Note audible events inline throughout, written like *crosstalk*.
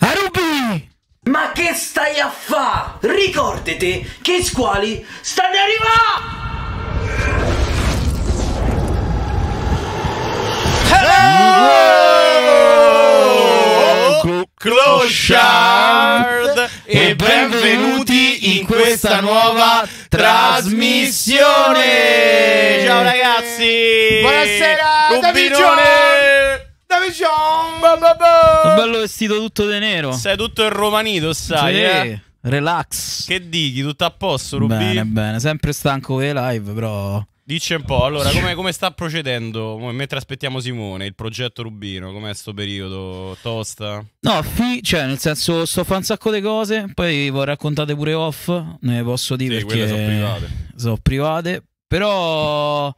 Arubi! Eh, Ma che stai a fa? Ricordate che squali stanno arrivando! Hello! Eh! Eh! Hello! Clochard e benvenuti in questa nuova trasmissione. Ciao ragazzi! Buonasera, Davigione! Davigione! Bello vestito tutto di nero. Sei tutto il romanito, sai? Sì. Eh? Relax. Che dici? Tutto a posto, Rubino? Bene, bene. Sempre stanco e live, però Dice un po', allora, come, come sta procedendo, mentre aspettiamo Simone, il progetto Rubino, com'è sto periodo? Tosta? No, fi- cioè, nel senso, sto fa un sacco di cose, poi voi raccontate pure off, ne posso dire sì, perché... sono private. Sono private, però...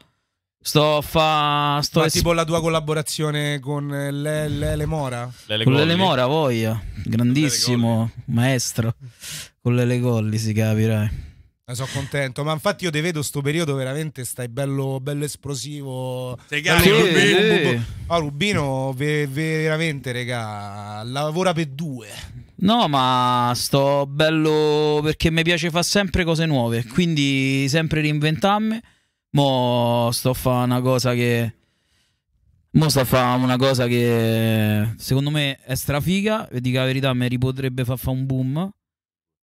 Sto fa... Sto Ma es- tipo la tua collaborazione con le- Lele Mora? Lele con Lele Mora, voglia, grandissimo, maestro. Con Lele Colli si capirai. Ne sono contento, ma infatti io ti vedo sto periodo veramente stai bello, bello esplosivo. Sei bello, Rubino. Eh. No, Rubino ve, veramente, regà, lavora per due. No, ma sto bello perché mi piace fare sempre cose nuove, quindi sempre reinventarmi. Mo sto a fare una cosa che... Mo sto a fare una cosa che secondo me è strafiga e dica la verità mi potrebbe far fare un boom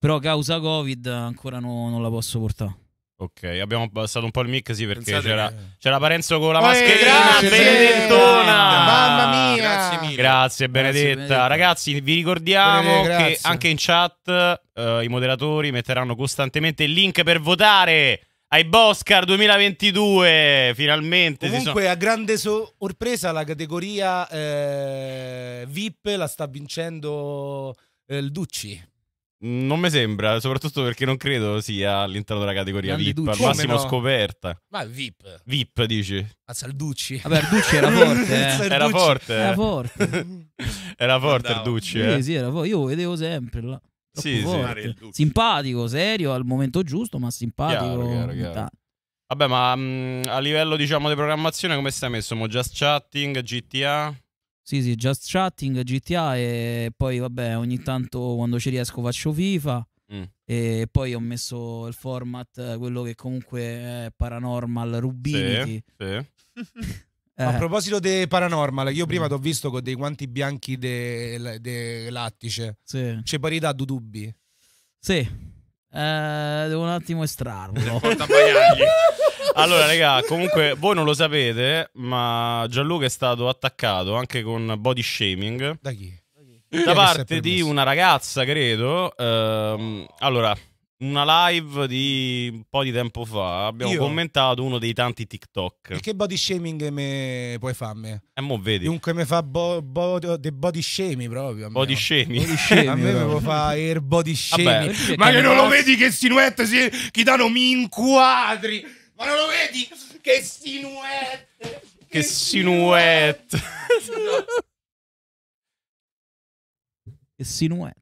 però causa Covid ancora no- non la posso portare. Ok, abbiamo abbassato un po' il mic, sì, perché c'era, che- c'era Parenzo con la eh, maschera grazie, benedettona. Mamma mia! Grazie mille. Grazie Benedetta. Benedetta. Ragazzi, vi ricordiamo Bene, che anche in chat eh, i moderatori metteranno costantemente il link per votare ai Boscar 2022. Finalmente si sono- Comunque, a grande sorpresa, la categoria eh, VIP la sta vincendo eh, il Ducci. Non mi sembra, soprattutto perché non credo sia all'interno della categoria Grande VIP, Ducci. al massimo Come scoperta. Ma VIP. VIP dici? A Salducci. Vabbè, Arducci era *laughs* eh. forte, eh. Era forte. *laughs* Era forte. era forte Arducci, eh. Sì, sì, era forte. Io lo vedevo sempre là. Sì, sì. Simpatico, serio, al momento giusto, ma simpatico. Chiaro, chiaro, chiaro. Vabbè, ma mh, mm, a livello, diciamo, di programmazione come stai messo? Mo just chatting, GTA? Sì, sì, Just Chatting, GTA e poi vabbè, ogni tanto quando ci riesco faccio FIFA. Mm. E poi ho messo il format, eh, quello che comunque è Paranormal Rubinity. Sì, sì. Eh. A proposito di paranormal, io prima mm. ti ho visto con dei guanti bianchi de, lattice. Sì. C'è parità du dubbi. Sì. Eh, devo un attimo estrarlo. Porta bagagli. *laughs* allora, raga, comunque voi non lo sapete, ma Gianluca è stato attaccato anche con body shaming. Da chi? Da, parte di una ragazza, credo. Ehm, allora, una live di un po' di tempo fa abbiamo Io? commentato uno dei tanti TikTok. E che body shaming me puoi farmi? E eh, mo vedi. Dunque mi fa bo- bo- de body shaming proprio. Body shaming. Body shaming. *laughs* a me mi fa air body shaming. Vabbè, Ma che non lo vedi che silhouette si... danno mi inquadri. Ma non lo vedi? Che silhouette! Che silhouette! Che silhouette!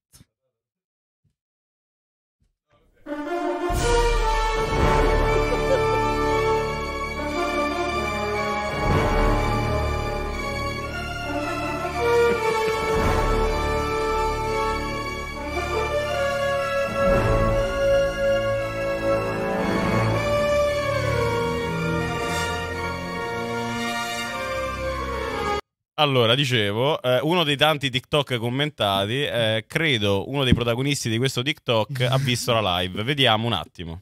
Allora, dicevo, eh, uno dei tanti TikTok commentati, eh, credo uno dei protagonisti di questo TikTok ha visto la live. Vediamo un attimo.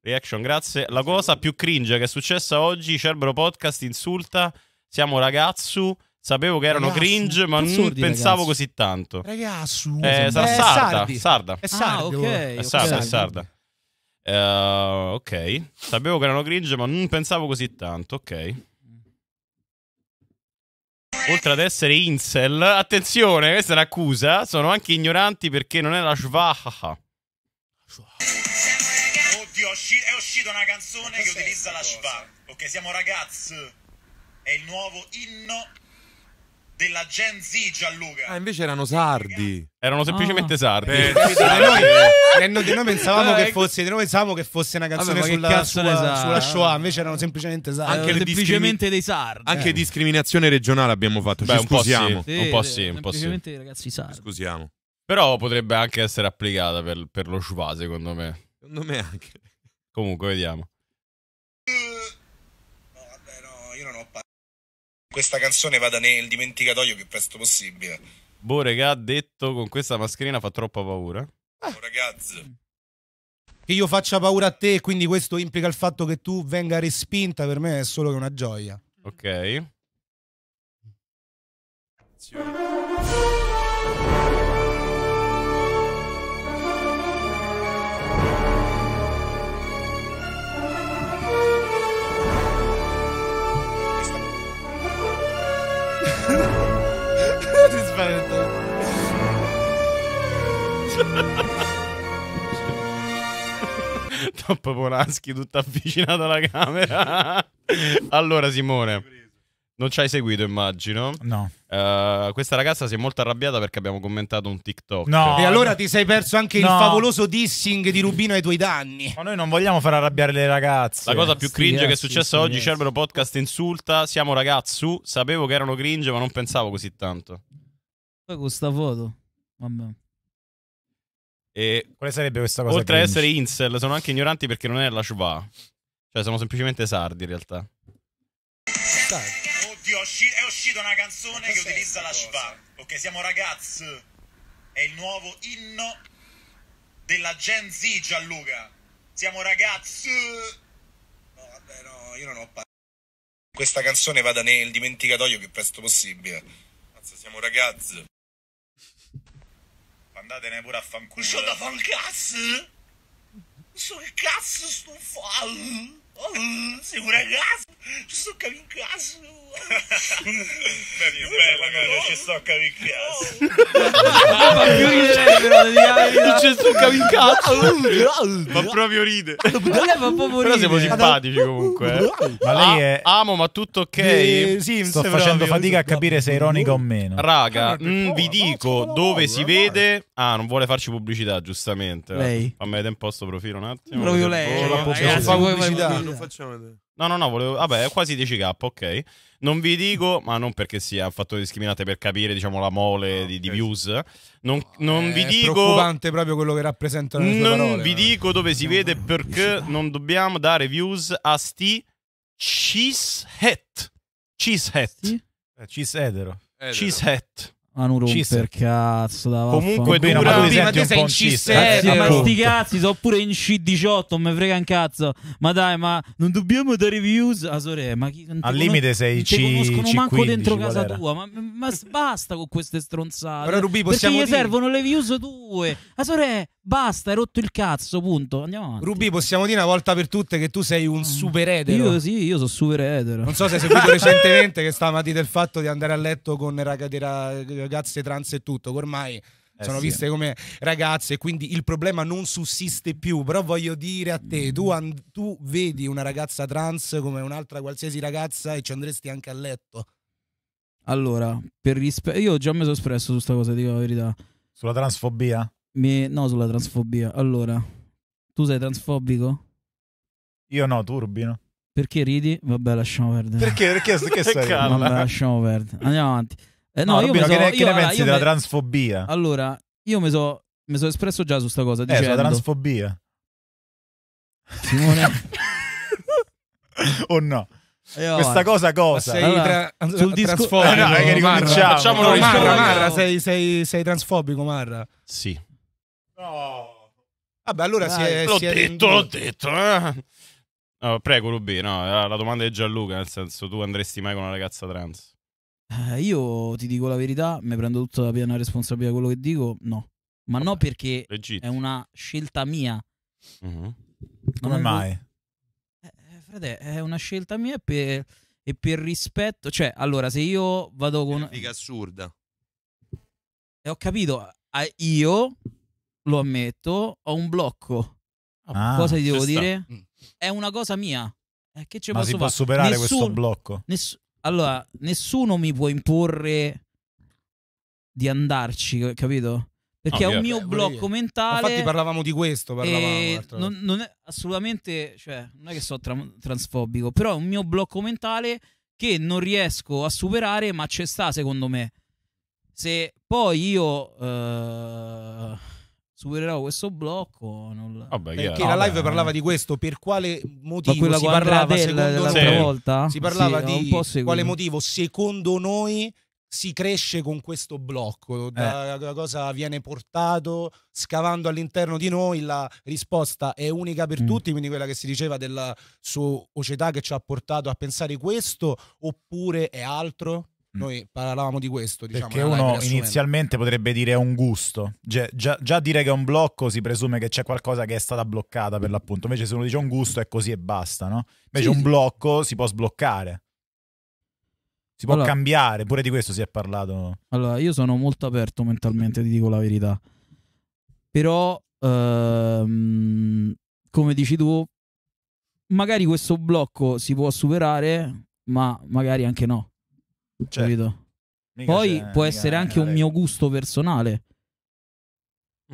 Reaction, grazie. La cosa più cringe che è successa oggi, Cerbero Podcast insulta, siamo ragazzu, sapevo che erano Ragazzi, cringe, ma non pensavo ragazzi? così tanto. Ragazzu, Eh, sarà Eh, sarda, sardi. sarda. È sardo. Ah, ok. È sarda, è sarda. Eh, ok, sapevo che erano cringe, ma non pensavo così tanto, ok oltre ad essere incel, attenzione, questa è un'accusa, sono anche ignoranti perché non è la Schwaha. Oddio, è, uscita una canzone che utilizza la Shvaha. Ok, siamo ragazzi. È il nuovo inno della Gen Z Gianluca. Ah, invece erano sardi. Erano semplicemente oh. sardi. Eh, noi, noi, pensavamo eh, che ecco. fosse, noi pensavamo che fosse una canzone vabbè, sulla, sua, sulla, Shoah, invece erano semplicemente sardi. Anche semplicemente discrimi- dei sardi. Anche eh. discriminazione regionale abbiamo fatto, Beh, Ci un scusiamo. Po sì. Sì, un po' sì, un po' sì. Semplicemente ragazzi sardi. Ci scusiamo. Però potrebbe anche essere applicata per, per lo Shoah, secondo me. Secondo me anche. Comunque, vediamo. questa canzone vada nel dimenticatoio più presto possibile. Boh, regà, detto con questa mascherina fa troppa paura. Oh, ragazzi che io faccia paura a te quindi questo implica il fatto che tu venga respinta per me è solo che una gioia. Ok. aspetta. Top Polaschi tutto avvicinato alla camera. allora Simone. Non ci hai seguito, immagino. No. Uh, questa ragazza si è molto arrabbiata perché abbiamo commentato un TikTok. No. E allora ti sei perso anche no. il favoloso dissing di Rubino ai tuoi danni. Ma noi non vogliamo far arrabbiare le ragazze. La cosa più sì, cringe sì, che è successa sì, oggi, Cerbero Podcast insulta, siamo ragazzu, sapevo che erano cringe ma non pensavo così tanto. Poi questa foto. Vabbè. E quale sarebbe questa cosa? Oltre ad essere incel, sono anche ignoranti perché non è la ciuba. Cioè, sono semplicemente sardi in realtà. Sardi. Oddio, è, uscita una canzone che utilizza la ciuba. Ok, siamo ragazzi. È il nuovo inno della Gen Z, Gianluca. Siamo ragazzi. No, vabbè, no, io non ho parlato. Questa canzone vada nel dimenticatoio più presto possibile. Mazza, siamo ragazzi. Andatene pure a fanculo. Non so da fan cazzo! so che cazzo sto facendo! Oh, mm, sei un ragazzo, ci sto cavincando. Beh, bella, guarda, ci sto cavincando. Ma più ridere, ci sto cavincando. Ma proprio ride. Eh, Però siamo simpatici comunque. Eh. Ma lei ah, è... Amo, ma tutto ok? sto facendo fatica a capire se è ironica o meno. Raga, mm, vi dico dove si vede... Ah, non vuole farci pubblicità, giustamente. Lei. A me è po' sto profilo un attimo. Proprio lei. Fa pubblicità non facciamo No, no, no, volevo... vabbè, quasi 10k, ok. Non vi dico, ma non perché sia affatto discriminate per capire, diciamo, la mole no, di, di, views. Non, non eh, vi dico... È preoccupante proprio quello che rappresenta le Non parole, vi eh. dico dove si vede perché non dobbiamo dare views a sti cheesehead. Cheesehead. Sì? Eh, cheese edero. hat. Ma ah, non romper cazzo da Comunque dura, ma, tu, sei in C7 eh, Ma sti cazzi sono pure in C18 Non mi frega un cazzo Ma dai ma non dobbiamo dare views a ah, sorella eh, ma chi, Al limite con... sei C15 Non conoscono manco dentro casa tua ma, ma basta con queste stronzate Però Rubì possiamo Perché gli dire... servono le views tue A ah, sorella eh, Basta, hai rotto il cazzo, punto. Andiamo avanti. Rubi, possiamo dire una volta per tutte che tu sei un ah. super etero. Io sì, io sono super etero. Non so se hai seguito *laughs* recentemente che stavati del fatto di andare a letto con ragazze trans e tutto, ormai eh sono sì. viste come ragazze, quindi il problema non sussiste più. Però voglio dire a te, tu, and- tu vedi una ragazza trans come un'altra qualsiasi ragazza e ci andresti anche a letto. Allora, per rispetto, io già mi sono espresso su questa cosa, dico la verità. Sulla transfobia? Mi... No, sulla transfobia. Allora, tu sei transfobico? Io no, turbino. Perché ridi? Vabbè, lasciamo perdere. Perché? Perché? Perché *laughs* Vabbè, lasciamo perdere. Andiamo avanti. Eh, no, no, io so, che, ne, che ne allora, pensi della me... transfobia? Allora, io mi sono so espresso già su sta cosa. Eh, dicendo... sulla transfobia. Simone... *laughs* o no? Io Questa vai. cosa cosa? sei allora, tra... sul disco... Eh, no, che ricominciamo. Marra, Marra, Marra sei, sei, sei transfobico, Marra? Sì. No. Vabbè, allora Dai, si è... L'ho si è detto, l'ho detto. Eh. No, prego, Rubino. No, la domanda è Gianluca, nel senso, tu andresti mai con una ragazza trans? Eh, io ti dico la verità, mi prendo tutta la piena responsabilità di quello che dico, no. Ma Vabbè, no perché legitto. è una scelta mia. Uh-huh. Come mai? Eh, eh, frate, è una scelta mia per... e per rispetto... Cioè, allora, se io vado con... una figa assurda. E eh, ho capito, io lo ammetto, ho un blocco. Ah, ah cosa ti devo dire? Mm. È una cosa mia. Eh, che ci Ma posso si può superare Nessun, questo blocco? Ness, allora, nessuno mi può imporre di andarci, capito? Perché no, è un certo. mio beh, blocco mentale. infatti parlavamo di questo, parlavamo non, non, è assolutamente, cioè, non è che sono tra, transfobico, però è un mio blocco mentale che non riesco a superare, ma c'è sta secondo me. Se poi io... Eh, supererò questo blocco. Non... Vabbè, perché la live parlava di questo, per quale motivo si parlava, della, dell'altra noi, volta? si parlava sì, di quale motivo secondo noi si cresce con questo blocco, eh. da, eh. cosa viene portato scavando all'interno di noi, la risposta è unica per mm. tutti, quindi quella che si diceva della sua società che ci ha portato a pensare questo oppure è altro? Mm. Noi parlavamo di questo. Diciamo, Perché uno inizialmente potrebbe dire è un gusto. Già, già, già, dire che è un blocco si presume che c'è qualcosa che è stata bloccata per l'appunto. Invece se uno dice un gusto è così e basta, no? Invece sì, un sì. blocco si può sbloccare. Si può allora, cambiare, pure di questo si è parlato. Allora, io sono molto aperto mentalmente, ti dico la verità. Però, ehm, come dici tu, magari questo blocco si può superare, ma magari anche no. Certo. Capito? Mica Poi può essere anche un mio gusto personale.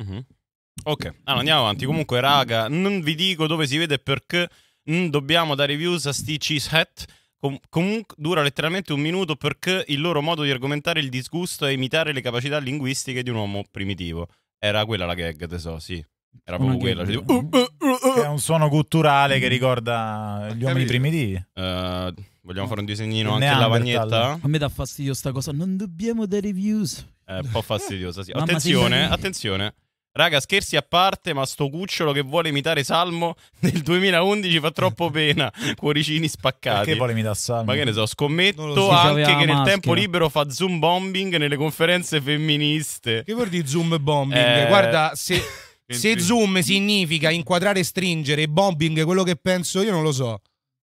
Mm-hmm. Ok, allora andiamo avanti. Comunque, raga, non vi dico dove si vede perché mm, dobbiamo dare views a sti hat. Com- comunque dura letteralmente un minuto perché il loro modo di argomentare il disgusto è imitare le capacità linguistiche di un uomo primitivo. Era quella la gag, te so, sì. Era proprio gag. quella. Cioè, uh, uh, uh è un suono gutturale che mm. ricorda gli uomini primitivi. Uh, eh, vogliamo fare un disegnino anche alla vagnetta? A me dà fastidio sta cosa, non dobbiamo dare views. È eh, un po' fastidiosa, sì. *laughs* Attenzione, attenzione. Raga, scherzi a parte, ma sto cucciolo che vuole imitare Salmo nel 2011 fa troppo pena. *laughs* Cuoricini spaccati. Perché vuole imitare Salmo? Ma che ne so, scommetto so. anche che nel maschera. tempo libero fa zoom bombing nelle conferenze femministe. Che vuol dire zoom bombing? Eh... Guarda, se *laughs* Se zoom significa inquadrare e stringere, bombing, quello che penso io non lo so.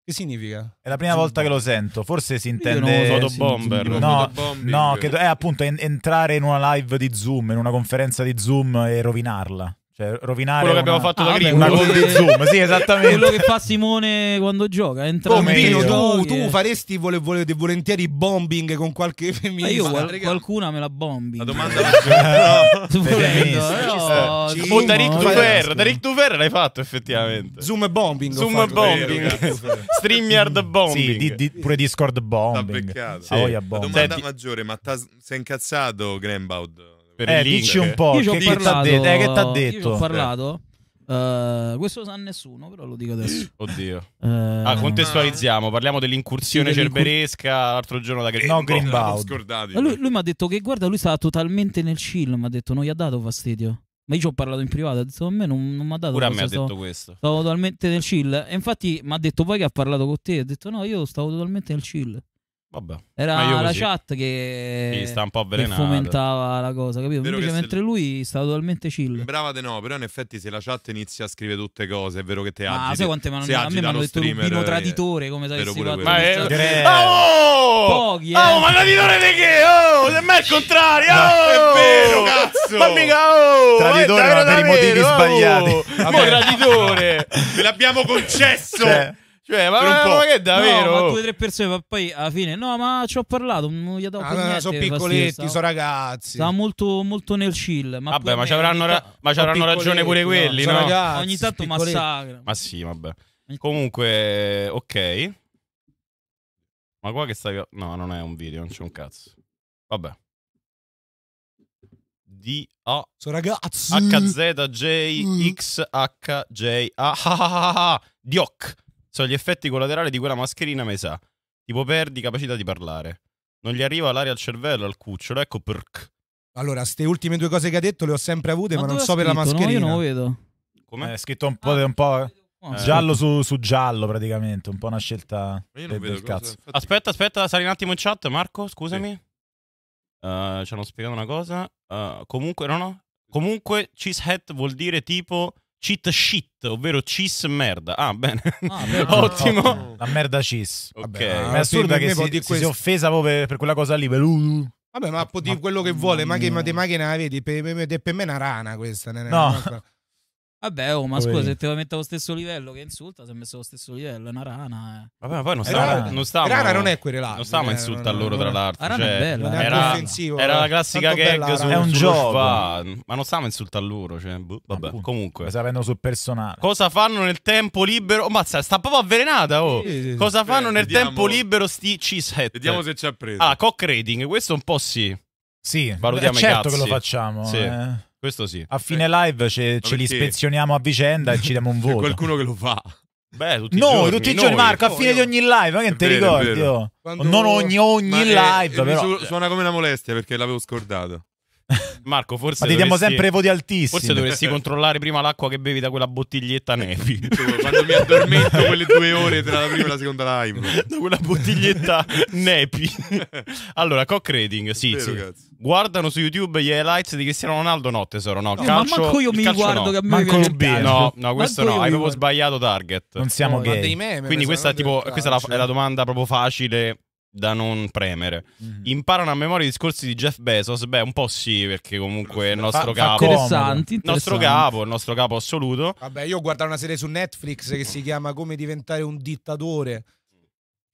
Che significa? È la prima zoom volta che lo sento, forse si intende... Io non so, bomber. No, no, che è appunto entrare in una live di Zoom, in una conferenza di Zoom e rovinarla. Cioè, rovinare quello che una... abbiamo fatto da ah, Green, una zoom, sì, *laughs* esattamente. Quello che fa Simone quando gioca, entra Bombino, oh, tu, tu faresti vole, vole, volentieri bombing con qualche femminista. Ma io qual- qualcuna me la bombi. La domanda no. *laughs* Tu *laughs* volendo, eh, oh, da Rick Dufer, da Rick Dufer l'hai fatto effettivamente. Zoom e bombing. Zoom e bombing. StreamYard bombing. Sì, di, di, pure Discord bombing. Sì. La domanda Senti... maggiore, ma sei incazzato Grenbaud? eh, dici un po', io che ti ha de- detto? Eh, detto? ho parlato. Uh, questo lo sa nessuno, però lo dico adesso. *clears throat* Oddio. Uh, ah, contestualizziamo, parliamo dell'incursione sì, cerberesca l'altro giorno da Grimbaud. no, Green Lui, lui mi ha detto che guarda, lui stava totalmente nel chill, mi ha detto non gli ha dato fastidio. Ma io ci ho parlato in privato, ha detto a me non, non mi ha dato Pure a me ha detto stavo, questo. Stavo totalmente nel chill. E infatti mi ha detto poi che ha parlato con te, ha detto no, io stavo totalmente nel chill. Vabbè, era la chat che, sta un po che fomentava la cosa, capito? Vero Invece mentre se... lui stava totalmente chill. Brava te no, però in effetti se la chat inizia a scrivere tutte cose, è vero che te agiti. Ah, sai quante mani a me mi hanno detto un Rubino eh, traditore, come sai si fatto. Ma è... Cioè... Oh! Pochi, ah, eh. Oh, ma traditore di che? Oh, se mai è il contrario! Oh! È vero, cazzo! Ma mica oh! Traditore ma per i motivi oh! sbagliati. Ma traditore! *laughs* Ve l'abbiamo concesso! Cioè. Cioè, ma, ma, ma che è davvero? No, ma due o tre persone, ma poi alla fine, no, ma ci ho parlato, non gli ho dato ah, niente. Sono piccoletti, sono ragazzi. Stava molto, molto nel chill. Ma vabbè, ma ci avranno, ra- ragione pure quelli, no? Ragazzi, Ogni tanto massacra. Ma sì, vabbè. Comunque, ok. Ma qua che stai... No, non è un video, non c'è un cazzo. Vabbè. D A so ragazzi HZJXHJ *laughs* Dioc sono gli effetti collaterali di quella mascherina, mi sa. Tipo perdi capacità di parlare. Non gli arriva l'aria al cervello, al cucciolo, ecco perk. Allora, queste ultime due cose che ha detto le ho sempre avute, ma, ma non so per la mascherina. No, io non lo vedo. Com'è? Eh, è scritto un po'... Ah. Un po'... Eh. Ah. Giallo su, su, giallo, praticamente. Un po' una scelta del, del cazzo. Infatti... Aspetta, aspetta, sali un attimo in chat, Marco. Scusami. Sì. Uh, ci hanno spiegato una cosa. Uh, comunque, no, no. Comunque, cheesehead vuol dire tipo Cheat shit, ovvero cis merda. Ah, bene. Ah, bene. Ottimo. la merda cis. Ok. Ma è assurdo che si, si, si è offesa proprio per, per quella cosa lì. Per... Vabbè, ma può dire quello che vuole, ma che, macchina la vedi? Per, per, me è una rana questa. No. Vabbè, oh, ma scusa, se te lo metto allo stesso livello che insulta, si è messo allo stesso livello, è una rana. Eh. Vabbè, ma poi non stiamo. Rana non, stiamo, rana non è querelabile. Non stiamo a eh, insultare loro, tra l'altro. Rana cioè, è bella. Era, eh. era, offensivo, era la eh. classica gag su, è un gioco. Fa, ma non stiamo a insultare loro. Cioè, buh, vabbè, Appunto, comunque. Cosa fanno sul personale? Cosa fanno nel tempo libero? Oh, mazza, sta proprio avvelenata. Oh. Sì, sì, sì. Cosa fanno nel vediamo, tempo libero sti C7? Vediamo se ci ha preso. Ah, cock rating, questo un po' sì. Sì, Valutiamo certo che lo facciamo. Sì. Eh. Questo sì. A fine eh. live ce, ce li spezioniamo a vicenda e ci diamo un voto. C'è qualcuno che lo fa. Beh, tutti no, giorni, tutti i giorni, Marco, a fine no. di ogni live, ma che te ricordi? Oh? Non ogni, ogni eh, live, è, però. suona come una molestia perché l'avevo scordato. Marco, forse. Ma ti diamo dovresti, sempre voti altissimi. Forse dovresti controllare prima l'acqua che bevi da quella bottiglietta Nefi. *laughs* Quando mi addormento quelle due ore tra la prima e la seconda live. Da quella bottiglietta Nepi. allora, cock rating, sì. Vero, sì. Guardano su YouTube gli highlights di Cristiano Ronaldo? No, tesoro, no. no calcio, ma manco io mi guardo no. che a me manco il B. No, no, questo manco no. Hai proprio sbagliato target. Non siamo no, gay. Quindi questa, tipo, cioè, questa è, la, è la cioè. domanda proprio facile da non premere. Mm-hmm. Imparano a memoria i discorsi di Jeff Bezos? Beh, un po' sì, perché comunque è il nostro fa, capo. interessanti, Il nostro capo, il nostro capo assoluto. Vabbè, io ho guardato una serie su Netflix che si chiama Come diventare un dittatore.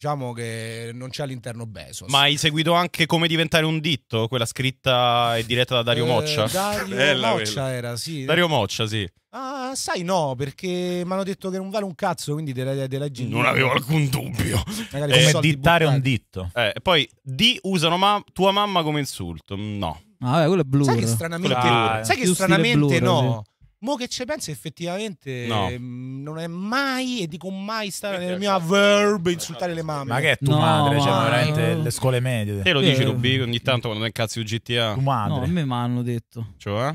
Diciamo che non c'è all'interno Bezos. Ma hai seguito anche Come diventare un ditto, quella scritta e diretta da Dario eh, Moccia? Eh, Dario Bella Moccia quella. era, sì. Dario Moccia, sì. Ah, sai no, perché mi hanno detto che non vale un cazzo, quindi te la, te Non avevo alcun dubbio. Magari eh, come dittare un ditto. Eh, poi di usano ma- tua mamma come insulto. Mm, no. Ah, vabbè, quello è blu. Sai che stranamente, ah, sai che stranamente no. Sì. Mo che ci pensi effettivamente no. Mm, non è mai e dico mai stare nel mio avverbio insultare le mamme. Ma che è tua no, madre? Cioè, veramente le scuole medie. Te lo dici eh, Rubì ogni tanto quando è cazzo su GTA? Tu madre. No, a me mi hanno detto. Cioè?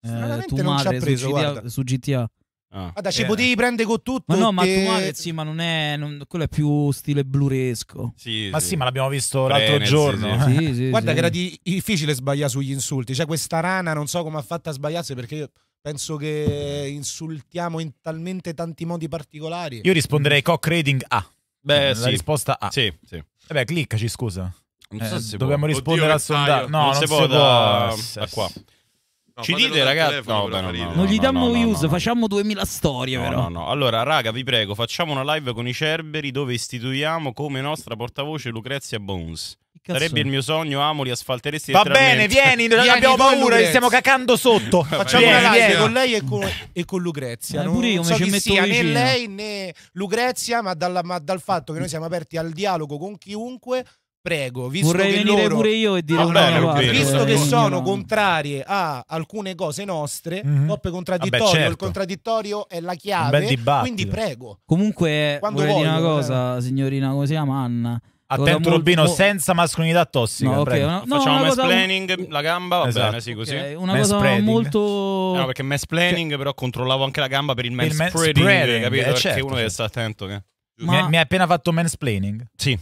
Eh, tu non ci ha preso su GTA. Su GTA. Ah. Guarda, ci eh. potevi prendere con tutto. Ma no, ma tu madre, sì, ma non è. Non, quello è più stile bluresco. Sì, ma sì, sì ma l'abbiamo visto l'altro giorno. Sì, sì. Guarda, che era di, difficile sbagliare sugli insulti. cioè, questa rana, non so come ha fatto a sbagliarsi perché. Io penso che insultiamo in talmente tanti modi particolari. Io risponderei cock rating A. Beh, la sì. risposta A. Sì, sì. Vabbè, eh cliccaci, scusa. Non so eh, se dobbiamo può. rispondere Oddio, al sondaggio. No, non, non si, si può, da, ah, da qua. No, Ci dite, ragazzi. No, beh, no, no, non gli dammo views, facciamo 2000 storie. però. no, no. Allora, raga, vi prego, facciamo una live con i Cerberi dove istituiamo come nostra portavoce Lucrezia Bones. Cazzo. Sarebbe il mio sogno, Amoli, asfalteresti Va bene, vieni, non vieni, abbiamo paura, stiamo cacando sotto. *laughs* Facciamo vieni, una live vieni. con lei e con, e con Lucrezia. Eh, pure io non so ci sia vicino. né lei né Lucrezia, ma, dalla, ma dal fatto che noi siamo aperti al dialogo con chiunque, prego, visto Vorrei che venire loro... pure io e dire ah, bene, guarda, visto che sono contrarie a alcune cose nostre, mm -hmm. per contraddittorio, Vabbè, certo. il contraddittorio è la chiave, quindi prego. Comunque Quando voglio, una eh. cosa, eh. signorina, come si chiama Anna? Attento Rubino, senza mascolinità tossica. No, okay, una... no, Facciamo mansplaining, cosa... la gamba, va esatto. bene, sì, così. Okay, una cosa molto... No, perché mansplaining, che... Cioè- però controllavo anche la gamba per il manspreading, manspreading capito? Eh, perché certo, uno certo. deve stare attento. Che... Ma... Mi, mi hai appena fatto mansplaining? Sì. Eh,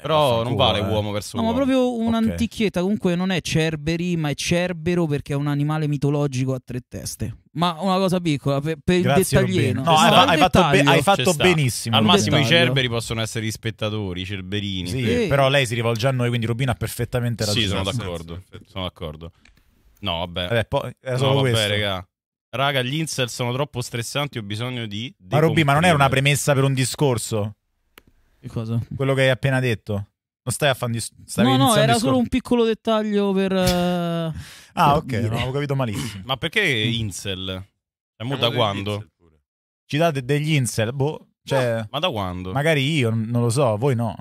però non vale eh. uomo verso no, uomo. No, ma proprio un'antichietta. Comunque non è Cerberi, ma è Cerbero perché è un animale mitologico a tre teste ma una cosa piccola per, per il dettaglino. No, esatto. hai, fatto Be- hai, fatto benissimo. Al massimo dettaglio. i cerberi possono essere gli spettatori, i cerberini. Sì, però lei si rivolge a noi, quindi Rubino ha perfettamente ragione. Sì, sono d'accordo. Sono d'accordo. No, vabbè. vabbè poi era solo no, vabbè, questo. raga. Raga, gli incel sono troppo stressanti, ho bisogno di... di ma Rubino, ma non era una premessa per un discorso? Che cosa? Quello che hai appena detto? Non stai a fare di... Stavi no, no, era solo un piccolo dettaglio per... *laughs* Eh, ah, per ok, dire. non avevo capito malissimo. *laughs* Ma perché Incel? È cioè, molto eh, da quando? Ci date degli Incel? Boh, cioè... No, ma da quando? Magari io, non lo so, voi no.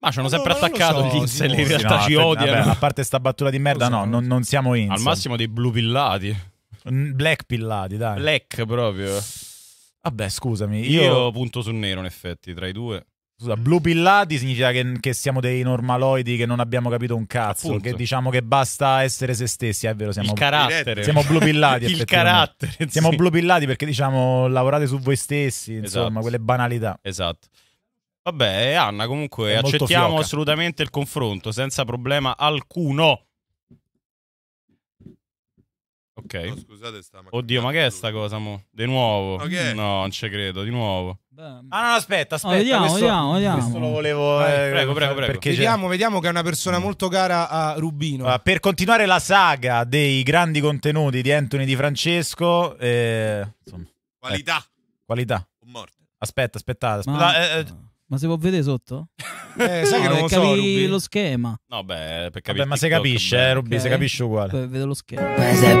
Ma ci hanno sempre no, attaccato so, gli Insel, in realtà no, ci odiano. Vabbè, a parte sta battuta di merda, no, non, non siamo Incel. Al massimo dei blu pillati. Black pillati, dai. Black proprio. Vabbè, scusami. Io... io punto sul nero, in effetti, tra i due. Scusa, blu pillati significa che, che, siamo dei normaloidi che non abbiamo capito un cazzo. Appunto. Che diciamo che basta essere se stessi, è vero? Siamo, il carattere. Siamo blu pillati. *laughs* il carattere. Sì. Siamo blu pillati perché diciamo lavorate su voi stessi, insomma, esatto. quelle banalità. Esatto. Vabbè, Anna, comunque è accettiamo assolutamente il confronto senza problema alcuno. Ok. No, scusate, sta Oddio, ma che è sta cosa, mo? Di nuovo? Okay. No, non ci credo, di nuovo. Beh. Ah, no, aspetta, aspetta. Oh, vediamo, questo, vediamo, vediamo. Questo lo volevo. Vai, eh, prego, prego, prego. Vediamo, vediamo, che è una persona molto cara a Rubino. Uh, per continuare la saga dei grandi contenuti di Anthony Di Francesco, eh, insomma, qualità. Eh, qualità. O morte. Aspetta, aspettate. aspettate. Ma... Eh, eh ma si può vedere sotto? *laughs* Eh, sai no, che non eh, lo so, Rubi. lo schema. No, beh, per capire. Vabbè, ma se capisce, eh, Rubi, okay. se capisce uguale. Poi vedo lo schema. Ok.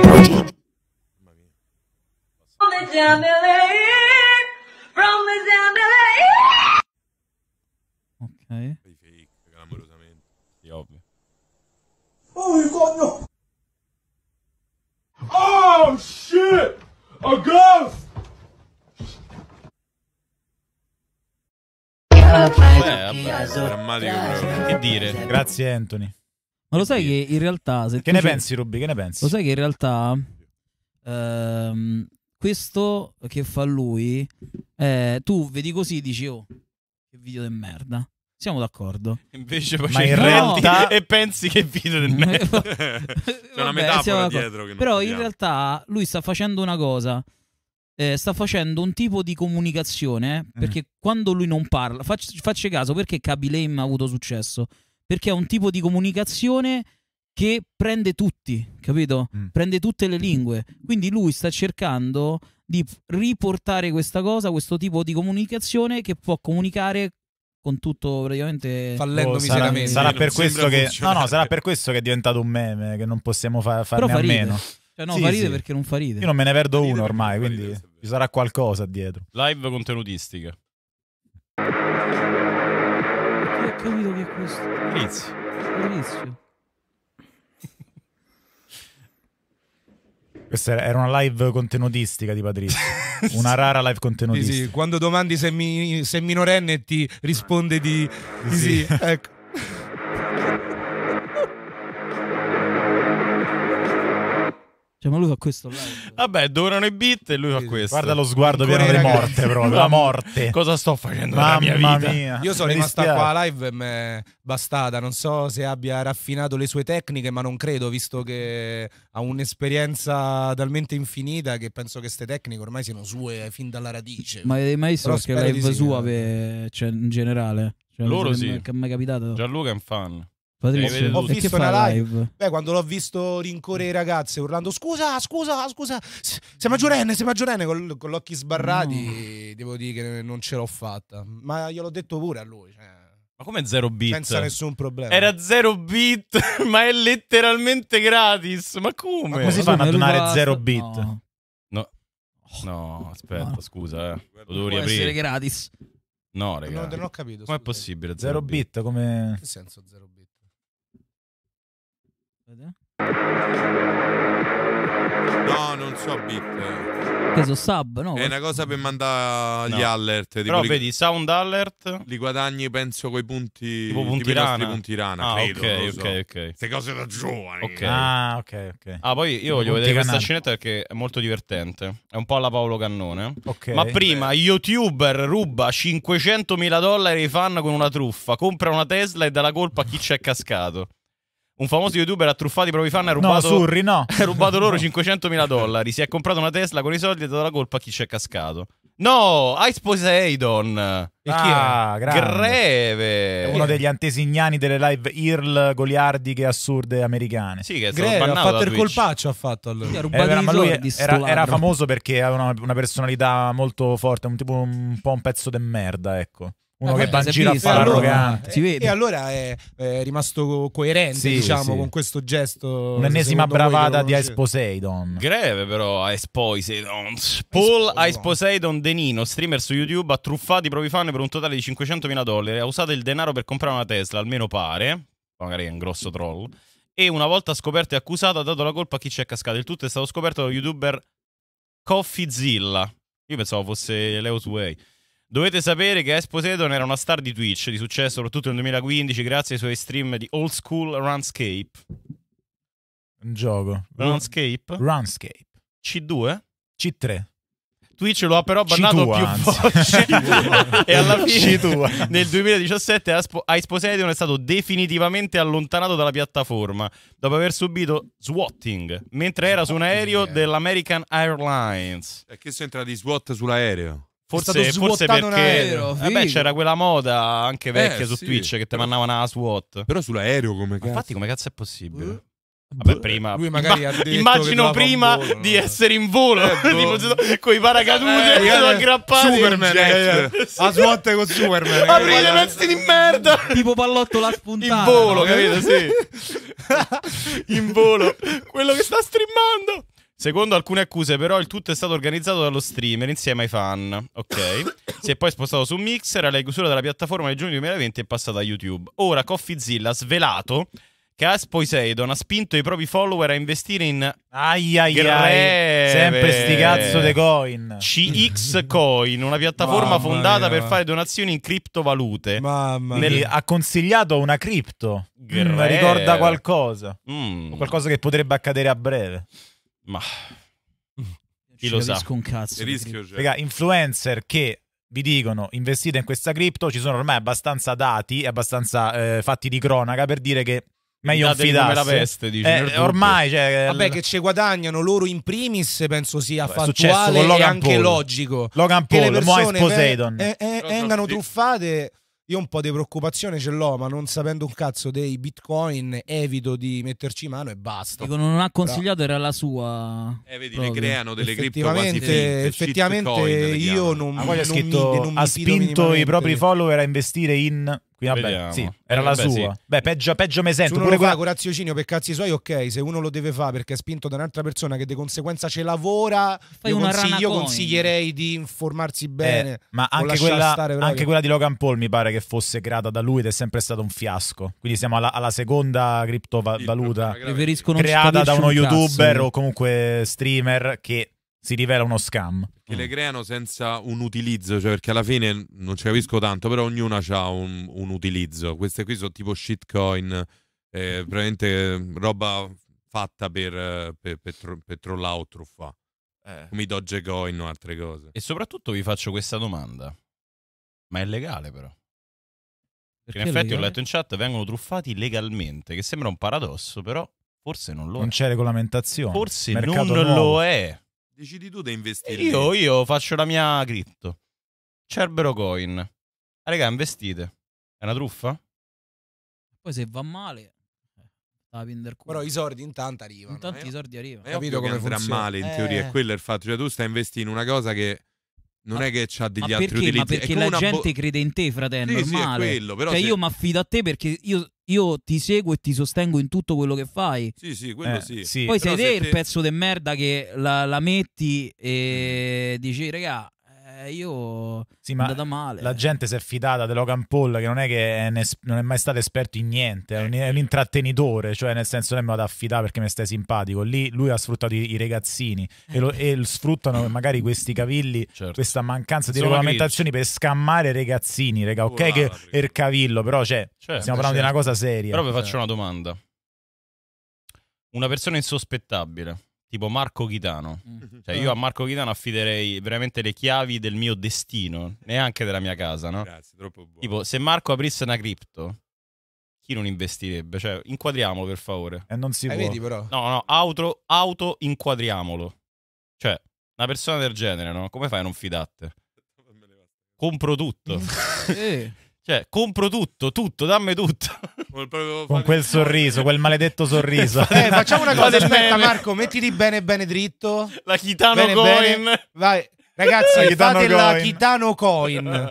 Clamorosamente. Sì, ovvio. Oh, il cogno! Oh, shit! A ghost! drammatico Che dire? Grazie Anthony. Ma lo sai che in realtà... Se che ne pensi, Ruby Che ne pensi? Lo sai che in realtà... Ehm, questo che fa lui, eh, tu vedi così dici, oh, che video di merda. Siamo d'accordo. Invece poi Ma in realtà... e pensi che video del merda. *laughs* C'è una metafora dietro. che non Però in realtà lui sta facendo una cosa eh, sta facendo un tipo di comunicazione eh, mm. perché eh. quando lui non parla, fac- faccia caso perché Kaby ha avuto successo, perché è un tipo di comunicazione che prende tutti, capito? Mm. Prende tutte le lingue. Quindi lui sta cercando di riportare questa cosa, questo tipo di comunicazione che può comunicare con tutto praticamente fallendo oh, miseramente. Sarà, sarà, per che, no, no, sarà, per questo che è diventato un meme che non possiamo fa- farne a meno. Cioè, no, sì, fa ride sì. perché non fa ride. Io non me ne perdo uno ormai, quindi ride, ci sarà qualcosa dietro. Live contenutistiche. Che ho capito che è questo? Inizio. Inizio. *laughs* Questa era una live contenutistica di Patrizio. *laughs* una rara live contenutistica. Sì, sì. Quando domandi se, mi, minorenne ti risponde di, sì. sì. *laughs* Ecco. Cioè, ma lui fa questo live. Vabbè, durano i beat e lui fa questo. Guarda lo sguardo pieno di morte, proprio. La morte. Cosa sto facendo Mamma nella mia vita? Mia. Io sono rimasta dispiace. qua live e me bastata. Non so se abbia raffinato le sue tecniche, ma non credo, visto che ha un'esperienza talmente infinita che penso che queste tecniche ormai siano sue fin dalla radice. Ma hai mai visto che live sì, sua, eh. cioè, in generale? Cioè, Loro sì. Che mi è capitato. Gianluca è un fan. Patrizio, ho visto una live? live. Beh, quando l'ho visto rincorrere i ragazzi urlando scusa, scusa, scusa, sei maggiorenne, sei maggiorenne con, con gli occhi sbarrati, no. Mm. devo dire che non ce l'ho fatta. Ma gliel'ho detto pure a lui, cioè. Ma come zero bit? Senza nessun problema. Era zero bit, *laughs* ma è letteralmente gratis. Ma come? Ma come si fanno a donare zero bit? No. Oh, no. no aspetta, no. scusa, eh. Lo devo Può essere gratis. No, raga. Non, non ho capito. Come è possibile? zero bit. bit come Che senso zero bit? No, non so bit. Che so sub, no? È una cosa per mandare gli no. alert. Però li... vedi, sound alert. Li guadagni, penso, coi punti. Tipo punti rana. punti rana, ah, credo, Ok, so. ok, ok. Queste cose da giovani. Okay. Ah, ok, ok. Ah, poi io voglio vedere canale. questa scenetta perché è molto divertente. È un po' alla Paolo Cannone. Ok. Ma prima, Beh. youtuber ruba 500.000 dollari ai fan con una truffa. Compra una Tesla e dà la colpa a chi c'è cascato. Un famoso youtuber ha truffato i propri fan e ha rubato, no, Surri, no. *laughs* ha rubato loro 500.000 dollari. Si è comprato una Tesla con i soldi e ha dato la colpa a chi ci è cascato. No, Ice Poseidon. E ah, chi è? Grande. Greve. uno degli antesignani delle live IRL goliardiche assurde americane. Sì, che è stato Greve, ha fatto il Twitch. colpaccio, ha fatto allora. Eh, ha era, ma lui era, era, famoso perché aveva una, una, personalità molto forte, un tipo un po' un pezzo di merda, ecco uno che va in giro a fare arrogante. Si vede. E allora è, è rimasto coerente, sì, diciamo, sì. con questo gesto. L'ennesima bravata di Ice Poseidon. Greve però Ice Poseidon. Paul Ice Poseidon Denino, streamer su YouTube, ha truffato i propri fan per un totale di 500.000 dollari. Ha usato il denaro per comprare una Tesla, almeno pare. Magari è un grosso troll. E una volta scoperto e accusato ha dato la colpa a chi ci è cascato. Il tutto è stato scoperto dallo youtuber Coffeezilla. Io pensavo fosse Leo Sway. Dovete sapere che Esposito era una star di Twitch di successo soprattutto nel 2015 grazie ai suoi stream di Old School Runscape. Un gioco. Runscape. Runscape. C2? C3. Twitch lo ha però bannato C2, più volte *laughs* e alla fine C2. nel 2017 Aisposedion è stato definitivamente allontanato dalla piattaforma dopo aver subito swatting mentre era su un aereo eh. dell'American Airlines. E che c'entra di SWAT sull'aereo? Forse, forse perché eh c'era quella moda anche eh, vecchia eh, su sì, Twitch che te mandavano la SWAT. Però sull'aereo come cazzo. Infatti come cazzo è possibile? Uh. Vabbè, prima lui magari imma- ha detto immagino prima volo, di no? Eh. essere in volo eh, *laughs* boh. con i paracadute eh, sono aggrappati Superman eh, *laughs* a svuote con Superman aprite i pezzi di merda tipo pallotto la spuntata in volo capito sì *laughs* in volo quello che sta streamando Secondo alcune accuse, però, il tutto è stato organizzato dallo streamer insieme ai fan. Ok. *coughs* si è poi spostato su Mixer. Alla chiusura della piattaforma nel giugno 2020 è passata a YouTube. Ora CoffeeZilla ha svelato che As Poseidon ha spinto i propri follower a investire in ai, greve. sempre sti cazzo de coin CX Coin, una piattaforma Mamma fondata mia. per fare donazioni in criptovalute. Mamma Nel... mia. Ha consigliato una cripto. Mm, ricorda qualcosa. Mm. Qualcosa che potrebbe accadere a breve. Ma... Chi lo sa? Un cazzo. Il rischio c'è. Cioè. Raga, influencer che vi dicono investite in questa cripto, ci sono ormai abbastanza dati e abbastanza eh, fatti di cronaca per dire che meglio non fidarsi. la peste, dici, eh, ormai cioè, Vabbè che ci guadagnano loro in primis penso sia fattuale e anche Paul. logico. Logan Paul, Moise Poseidon. Eh, eh, vengano truffate io un po' di preoccupazione ce l'ho, ma non sapendo un cazzo dei bitcoin, evito di metterci mano e basta. Dico, non ha consigliato, Però... era la sua. Eh, vedi, proprio. le creano delle cripto quasi finte, Effettivamente, io non, ah, non, scritto, mi, non mi Ha spinto i propri follower a investire in quindi vabbè, sì, era eh, la vabbè, sua. Sì. Beh, peggio, peggio mi sento. Se uno pure lo fa con raziocinio per cazzi suoi, ok. Se uno lo deve fare perché è spinto da un'altra persona che di conseguenza ce lavora, Fai io, consigli, io, consiglierei di informarsi bene. Eh, ma anche quella, stare, anche quella, di Logan Paul mi pare che fosse creata da lui ed è sempre stato un fiasco. Quindi siamo alla, alla seconda criptovaluta creata da uno un youtuber cazzo. o comunque streamer che si rivela uno scam. Che le creano senza un utilizzo, cioè perché alla fine non ci capisco tanto, però ognuna ha un, un, utilizzo. Queste qui sono tipo shitcoin, eh, veramente roba fatta per, per, per, tro, per trollare o truffare. Eh. Come i Dogecoin o altre cose. E soprattutto vi faccio questa domanda. Ma è legale però? Perché, in effetti legale? ho letto in chat vengono truffati legalmente, che sembra un paradosso, però forse non lo è. Non c'è regolamentazione. Forse Mercato non nuovo. lo è. Decidi tu di investire. Io, io faccio la mia cripto. Cerbero Coin. Ah, raga, investite. È una truffa? Poi se va male... Eh, Però i soldi intanto arrivano. Intanto eh? i soldi arrivano. Hai capito come funziona. male in eh. Quello è quello il fatto. Cioè tu stai investendo in una cosa che non ma, è che c'ha degli altri perché? Ma perché la gente bo- crede in te, fratello, sì, normale. Sì, quello, cioè, se... io mi affido a te perché io, io, ti seguo e ti sostengo in tutto quello che fai. Sì, sì, quello eh, sì. sì. Poi sei se te il pezzo di merda che la, la metti e mm. dici, regà, eh, io sì, ma male. La gente si è fidata di Logan Paul, che non è che è ne, non è mai stato esperto in niente, è un, eh, intrattenitore, cioè nel senso non mi vado a fidare perché mi stai simpatico. Lì lui ha sfruttato i, i ragazzini e, lo, e sfruttano eh. magari questi cavilli, certo. questa mancanza di Sono regolamentazioni per scammare i ragazzini, rega, ok? che è il er cavillo, però cioè, certo, stiamo parlando certo. di una certo. cosa seria. Però vi faccio certo. una domanda. Una persona insospettabile tipo Marco Chitano. Mm. Cioè, io a Marco Chitano affiderei veramente le chiavi del mio destino, neanche della mia casa, no? Grazie, troppo buono. Tipo, se Marco aprisse una cripto, chi non investirebbe? Cioè, inquadriamolo per favore. E eh, non si eh, può. Vedi, però. No, no, auto, auto inquadriamolo. Cioè, una persona del genere, no? Come fai a non fidarti? *laughs* Compro tutto. eh. *laughs* Cioè, compro tutto, tutto, dammi tutto. Con quel sorriso, quel maledetto sorriso. *laughs* eh, facciamo una *laughs* cosa, aspetta Marco, mettiti bene bene dritto. La Chitano bene, Coin. Bene. Vai, ragazzi, la fate Chitano la Coin. Chitano Coin.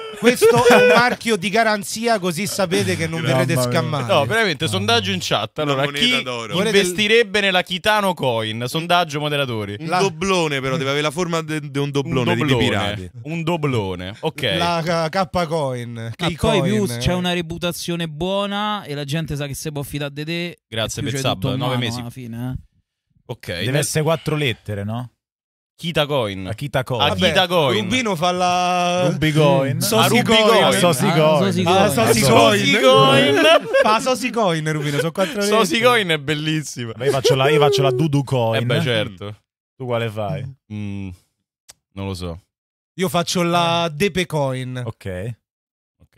*laughs* questo è un marchio di garanzia, così sapete che non verrete scammati. No, veramente, sondaggio in chat. Allora, chi d'oro. investirebbe nella Kitano Coin? Sondaggio moderatori. Un La- doblone, però, deve avere la forma di un Un doblone, di pirati. doblone. Un doblone. Ok. La K-Coin. Ah, Coin più k c'è una reputazione buona e la gente sa che se può fidare di te. Grazie per c'è cioè sub, 9 mesi. Alla fine, eh. Ok. Deve essere quattro lettere, no? Akita Coin. Akita Coin. Vabbè, Akita Coin. Rubino fa la Rubicoin. Sosi Coin. Sosi Coin. Sosi *laughs* Coin. Fa Sosi Coin Rubino, sono quattro lettere. Sosi Coin è bellissima. Beh, io faccio la io faccio la Dudu Coin. Eh beh, certo. Tu quale fai? Mm, non lo so. Io faccio la Depe Coin. Ok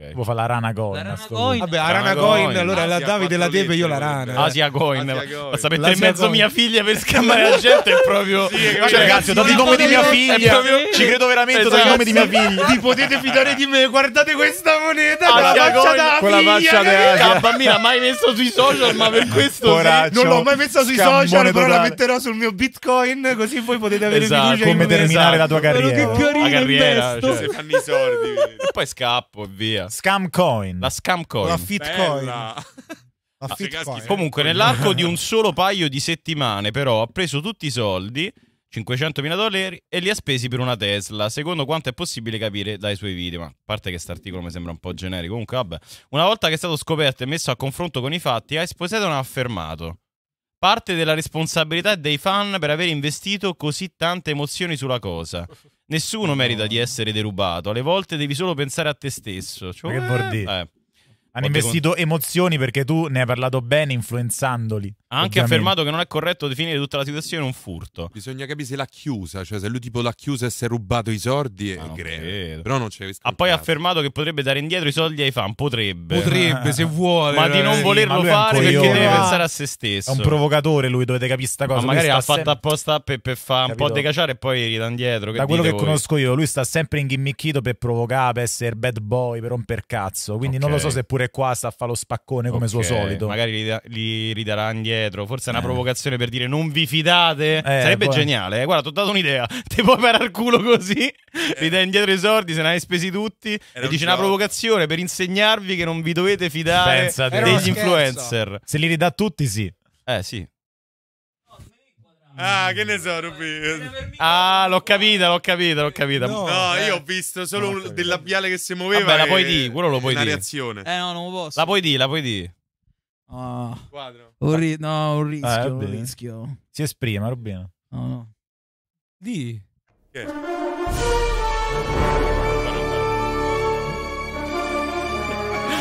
ok. Vuoi fare la rana Goin? La rana Goin. Vabbè, la rana, rana Goin, Goin. allora Asia, la Davide la deve io la rana. Asia coin. Basta mettere in mezzo mia figlia per scambiare la gente è proprio sì, cioè, ragazzi, ho dato il nome di mia figlia. Proprio... Ci credo veramente, ho dato il esatto. nome di mia figlia. Vi potete fidare di me, guardate questa moneta con la faccia da quella faccia bambina mai messo sui social, ma per questo non l'ho mai messa sui social, però la metterò sul mio Bitcoin così voi potete avere esatto, fiducia in me. Esatto. la tua carriera. Però che carina, carriera cioè, se fanno i soldi. e poi scappo e via. Scam coin. La scam coin. La fitcoin. La ah, fitcoin. Comunque, nell'arco di un solo paio di settimane, però, ha preso tutti i soldi. 500.000 dollari e li ha spesi per una Tesla, secondo quanto è possibile capire dai suoi video. Ma a parte che quest'articolo mi sembra un po' generico, comunque vabbè. Una volta che è stato scoperto e messo a confronto con i fatti, ha Esposito ha affermato parte della responsabilità dei fan per aver investito così tante emozioni sulla cosa. Nessuno merita di essere derubato. Alle volte devi solo pensare a te stesso. Cioè, che vuol cioè, dire? Eh. Hanno investito con... emozioni perché tu ne hai parlato bene influenzandoli. Ha anche ovviamente. affermato che non è corretto definire tutta la situazione un furto. Bisogna capire se l'ha chiusa, cioè se lui tipo l'ha chiusa e si è rubato i soldi è no, greve. Però non c'è Ha poi affermato che potrebbe dare indietro i soldi ai fan, potrebbe. Potrebbe se *laughs* vuole. Ma di non volerlo sì, fare perché deve pensare a se stesso. È un provocatore lui, dovete capire questa cosa. Ma magari l'ha fatta sempre... apposta per, per fare un po' di cacciare e poi rida indietro. Che da quello che voi? conosco io, lui sta sempre inghimmichito per provocare, per essere bad boy, per romper cazzo. Quindi okay. non lo so se pure qua sta a fare lo spaccone come okay. suo solito. Magari li, li ridarà indietro dietro. Forse è una eh. provocazione per dire non vi fidate. Eh, Sarebbe poi... geniale. Eh. Guarda, ti ho dato un'idea. *laughs* Ti puoi fare al culo così, eh. ti dai indietro i soldi, se ne hai spesi tutti. Era e un dici gioco. una provocazione per insegnarvi che non vi dovete fidare Pensate. degli influencer. Se li ridà tutti, sì. Eh, sì. Ah, che ne so, Rubi. Ah, l'ho capita, l'ho capita, l'ho capita. No, no eh. io ho visto solo no, del labiale che si muoveva. Vabbè, la puoi dire, quello lo puoi dire. reazione. Eh no, non lo posso. La puoi dire, la puoi dire. Oh. Un ri- no, un rischio, eh, un rischio. Si esprima, Rubino. No, no. Di. Che?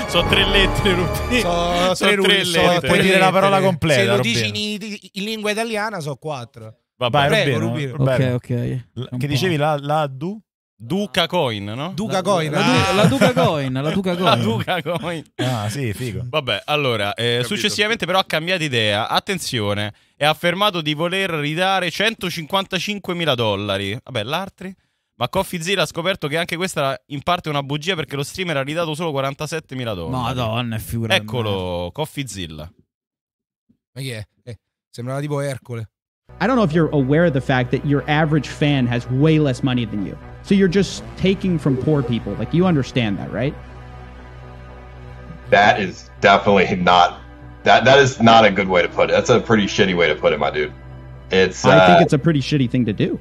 Sono tre lettere, Rubino. So, tre, tre lettere. So, puoi dire la parola completa. Se lo dici in, in lingua italiana, sono quattro. Vabbè, Prego, Rubino. Ok, ok. La, che dicevi la, la du? Duca Coin, no? Duca la, Coin, la, Duca ah. Coin, la Duca Coin. La Duca Coin. Ah, sì, figo. Vabbè, allora, eh, successivamente però ha cambiato idea. Attenzione, e ha affermato di voler ridare 155 mila dollari. Vabbè, l'altri? Ma CoffeeZilla ha scoperto che anche questa era in parte una bugia perché lo streamer ha ridato solo 47 mila dollari. Madonna, è figura. Eccolo, CoffeeZilla. Ma chi è? Eh, sembrava tipo Ercole. I don't know if you're aware of the fact that your average fan has way less money than you. So you're just taking from poor people. Like you understand that, right? That is definitely not that that is not a good way to put it. That's a pretty shitty way to put it, my dude. It's I uh, think it's a pretty shitty thing to do.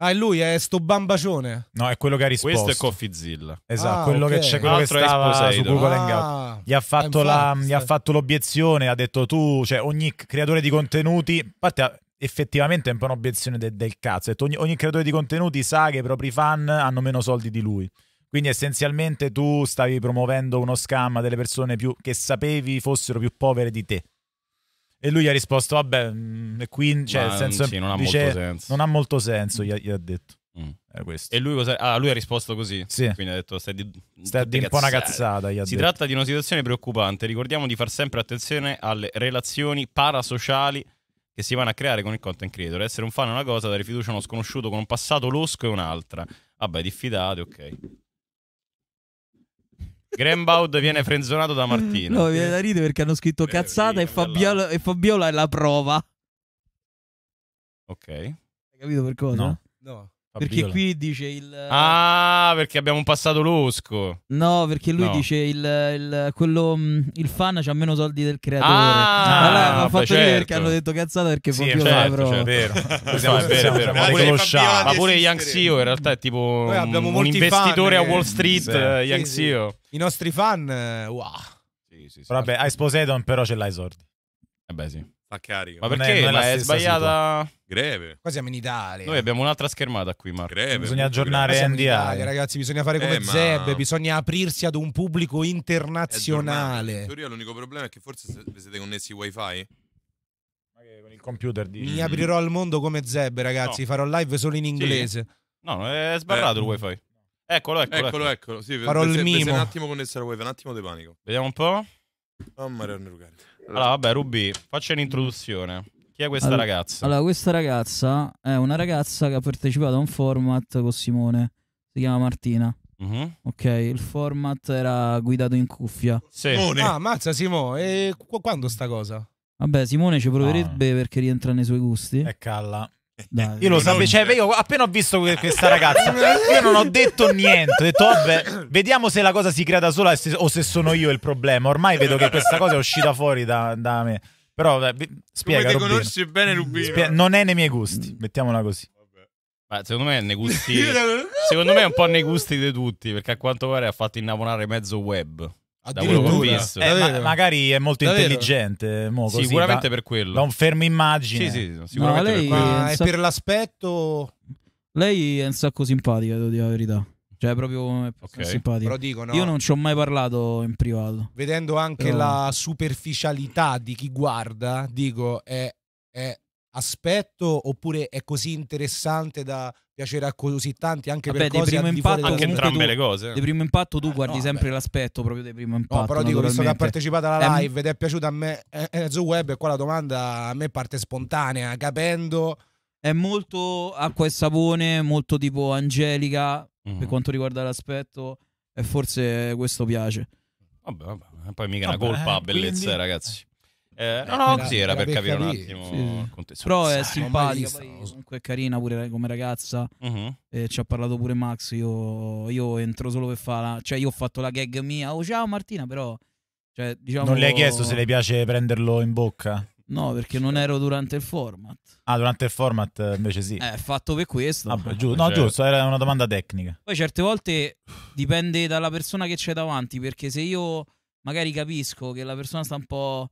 Ah, è lui è sto bambacione. No, è quello che ha risposto. Questo è Coffeezilla. Esatto, ah, quello okay. che c'è quello che stava su Google ah, Gli ha fatto, la, gli ha fatto l'obiezione, ha detto tu, cioè ogni creatore di contenuti, infatti effettivamente è un po' un'obiezione de- del cazzo. Ogni, ogni creatore di contenuti sa che i propri fan hanno meno soldi di lui. Quindi essenzialmente tu stavi promuovendo uno scam delle persone più, che sapevi fossero più povere di te. E lui gli ha risposto, vabbè, mm, e quindi, cioè, Ma, senso, sì, non, dice, ha non ha molto senso. gli ha, gli ha detto. Mm. E lui, ah, lui, ha risposto così. Sì. Quindi ha detto: Stai di, Stai di un po' una cazzata. si detto. tratta di una situazione preoccupante. Ricordiamo di far sempre attenzione alle relazioni parasociali che si vanno a creare con il content creator. Essere un fan è una cosa, dare fiducia a uno sconosciuto con un passato losco è un'altra. Vabbè, diffidate, ok. Grambaud viene frenzonato da Martino. *laughs* No, viene da ridere perché hanno scritto Beh, cazzata e Fabiola, e Fabiola, è la prova. Ok. Hai capito per cosa? No. no. Fabiola. Perché qui dice il. Eh, ah, perché abbiamo un passato l'osco. No, perché lui no. dice il, il, quello, mm, il fan c'ha meno soldi del creatore. Ah, allora, ah, ha fatto certo. ridere perché hanno detto cazzata perché sì, Fabiola certo, però. Cioè, è vero. *laughs* Siamo, è vero, è vero. Ma, pure, Fabiola, ma pure Yang Seo in realtà è tipo un, un investitore fan, a Wall Street. Sì, Yang sì, Seo. I nostri fan, eh, wow. Vabbè, hai sposato, però ce l'hai sordi. Eh beh, sì. Ma carico. Ma perché? Non è, non è ma è sbagliata. Situazione. Greve. Qua siamo in Italia. Noi abbiamo un'altra schermata qui, ma Greve. Bisogna aggiornare NDI. Ragazzi, bisogna fare come eh, Zeb, ma... bisogna aprirsi ad un pubblico internazionale. In teoria l'unico problema è che forse vi siete connessi wifi con il computer di... Mi aprirò al mondo come Zeb, ragazzi. No. Farò live solo in inglese. Sì. No, è sbarrato eh. il wifi. Eccolo, eccolo. Eccolo, eccolo. Sì, Farò il mimo. un attimo connesso al wifi, un attimo di panico. Vediamo un po'. Oh, Mariano Rugari. Allora, vabbè, Ruby, faccia un'introduzione. Chi è questa allora, ragazza? Allora, questa ragazza è una ragazza che ha partecipato a un format con Simone. Si chiama Martina. Mm-hmm. Ok, il format era guidato in cuffia. Simone. Ah, mazza Simone, e quando sta cosa? Vabbè, Simone ci proverebbe ah. perché rientra nei suoi gusti. E calla. Dai, io lo sapevo, cioè, io appena ho visto questa ragazza, io non ho detto niente. Ho detto, vabbè, vediamo se la cosa si crea da sola se, o se sono io il problema. Ormai vedo che questa cosa è uscita fuori da, da me. Però, beh, spiega. Come ti conosci bene, Rubino? Spie- non è nei miei gusti, mettiamola così. Beh, secondo me, è nei gusti, *laughs* secondo me è un po' nei gusti di tutti, perché a quanto pare ha fatto innamorare mezzo web da quello che ho visto. Eh, ma, magari è molto Davvero? intelligente. Mo, così, sicuramente da, per quello. Da un fermo immagine. Sì, sì, sicuramente no, lei per quello. È, è per l'aspetto. Lei è un sacco simpatica, devo dire la verità. Cioè, proprio okay. simpatica. Però dico, no, Io non ci ho mai parlato in privato. Vedendo anche Però... la superficialità di chi guarda, dico, è, è aspetto oppure è così interessante da piacere a così tanti anche Vabbè, per cose impatto, anche entrambe tu, le cose di primo impatto tu eh, guardi no, sempre beh. l'aspetto proprio di primo impatto no, però dico visto che ha partecipato alla ehm, live ed è piaciuta a me eh, su eh, web e qua la domanda a me parte spontanea capendo è molto acqua e sapone molto tipo angelica mm. per mm-hmm. quanto riguarda l'aspetto e forse questo piace vabbè vabbè poi mica vabbè, una colpa a bellezza quindi... ragazzi eh, eh, no, no, era, così era, era per, capire carino. un attimo sì. il contesto. Però è simpatica, comunque è carina pure come ragazza. Uh-huh. Eh, ci ha parlato pure Max. Io, io entro solo per fare. La... Cioè, io ho fatto la gag mia. Oh, ciao Martina, però. Cioè, diciamo... Non le hai chiesto se le piace prenderlo in bocca? No, perché non ero durante il format. Ah, durante il format eh, invece sì. È eh, fatto per questo. Ah, beh, No, cioè... giusto, era una domanda tecnica. Poi certe volte dipende dalla persona che c'è davanti, perché se io magari capisco che la persona sta un po'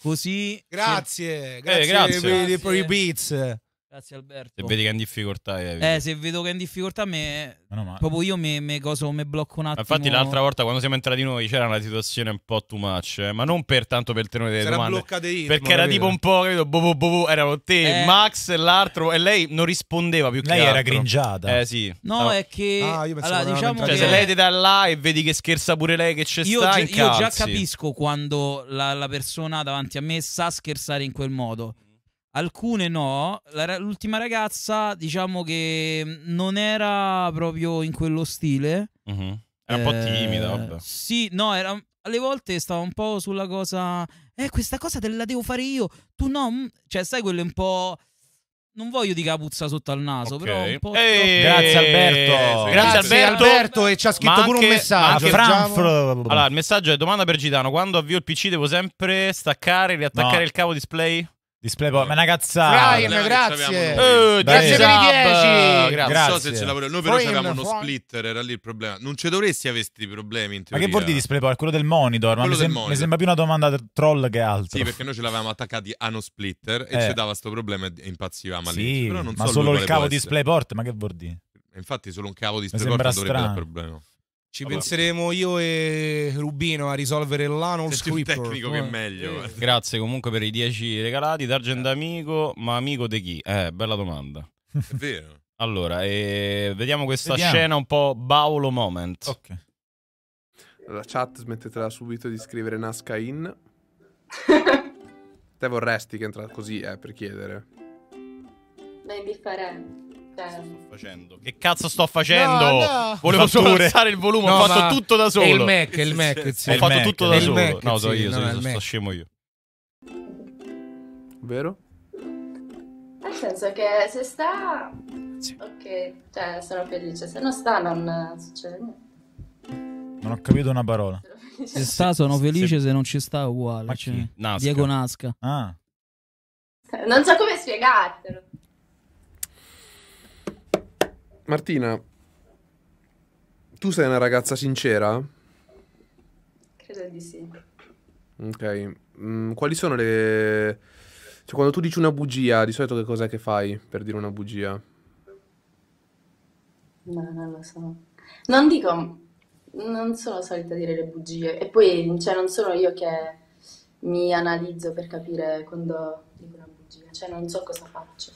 così. grazie, *laughs* grazie, eh, grazie. Per, i beats. Grazie Alberto. Se vedi che è in difficoltà, Eh, eh se vedo che è in difficoltà, me... proprio io mi, mi, coso, blocco un attimo. infatti, l'altra volta quando siamo entrati noi c'era una situazione un po' too much, eh, ma non per tanto per il tenore delle Sarà Bloccate io, perché era tipo un po', capito, bo, bo, bo, bo, erano te, eh... Max e l'altro, e lei non rispondeva più che Lei altro. era gringiata. Eh sì. No, no. Ah. è che... Ah, allora, diciamo cioè, che... se lei ti dà là e vedi che scherza pure lei che c'è io sta, gi- Io già capisco quando la, la persona davanti a me sa scherzare in quel modo alcune no. l'ultima ragazza, diciamo che non era proprio in quello stile. Uh-huh. Era eh, un po' eh, timida. Vabbè. Sì, no, era, alle volte stava un po' sulla cosa. Eh, questa cosa te la devo fare io. Tu no. Mm, cioè, sai, quello è un po'. Non voglio di capuzza sotto al naso, okay. però un po'. Ehi, Grazie Alberto. Grazie, Grazie Alberto. Alberto. E ci ha scritto ma pure un messaggio. Allora, il messaggio è domanda per Gitano. Quando avvio il PC devo sempre staccare e riattaccare no. il cavo display? Display DisplayPort, ma è una cazzata. Prime, grazie. Eh, grazie per i 10. Grazie. Non so se ce l'avremo. Noi però Prime, avevamo uno Prime. splitter, era lì il problema. Non ci dovresti avere questi problemi in teoria. Ma che vuol dire DisplayPort? Quello del monitor, Quello ma del mi, sem monitor. mi, sembra più una domanda troll che altro. Sì, perché noi ce l'avevamo attaccati a uno splitter eh. e ci dava questo problema e impazzivamo sì, lì. Però non ma so solo il cavo DisplayPort, ma che vuol dire? Infatti solo un cavo DisplayPort non dovrebbe essere problema. Ci allora. penseremo io e Rubino a risolvere l'anal script. tecnico che è meglio. Eh. Grazie comunque per i 10 regalati. D'Argent eh. amico, ma amico di chi? Eh, bella domanda. È vero. Allora, eh, vediamo questa vediamo. scena un po' Baolo moment. Ok. La chat smettetela subito di scrivere Nasca in. *laughs* Te vorresti che entra così, eh, per chiedere. Ma è indifferente. Cioè, sto facendo? Che cazzo sto facendo? No, no. Volevo solo alzare il volume, no, ho fatto tutto da solo. È il Mac, è il Mac. Sì. Ho fatto Mac, tutto da solo. Mac, no, sono io, sono, io sto scemo io. Vero? Nel senso che se sta... Sì. Ok, cioè sono felice. Se non sta non succede niente. Non ho capito una parola. Se sta sono felice, se non ci sta uguale. Cioè, Nasca. Diego Nasca. Ah. Non so come spiegartelo. Martina, tu sei una ragazza sincera? Credo di sì. Ok, mm, quali sono le... Cioè, quando tu dici una bugia, di solito che cos'è che fai per dire una bugia? No, non lo so. Non dico, non sono solita dire le bugie. E poi, cioè, non sono io che mi analizzo per capire quando dico una bugia. Cioè, non so cosa faccio.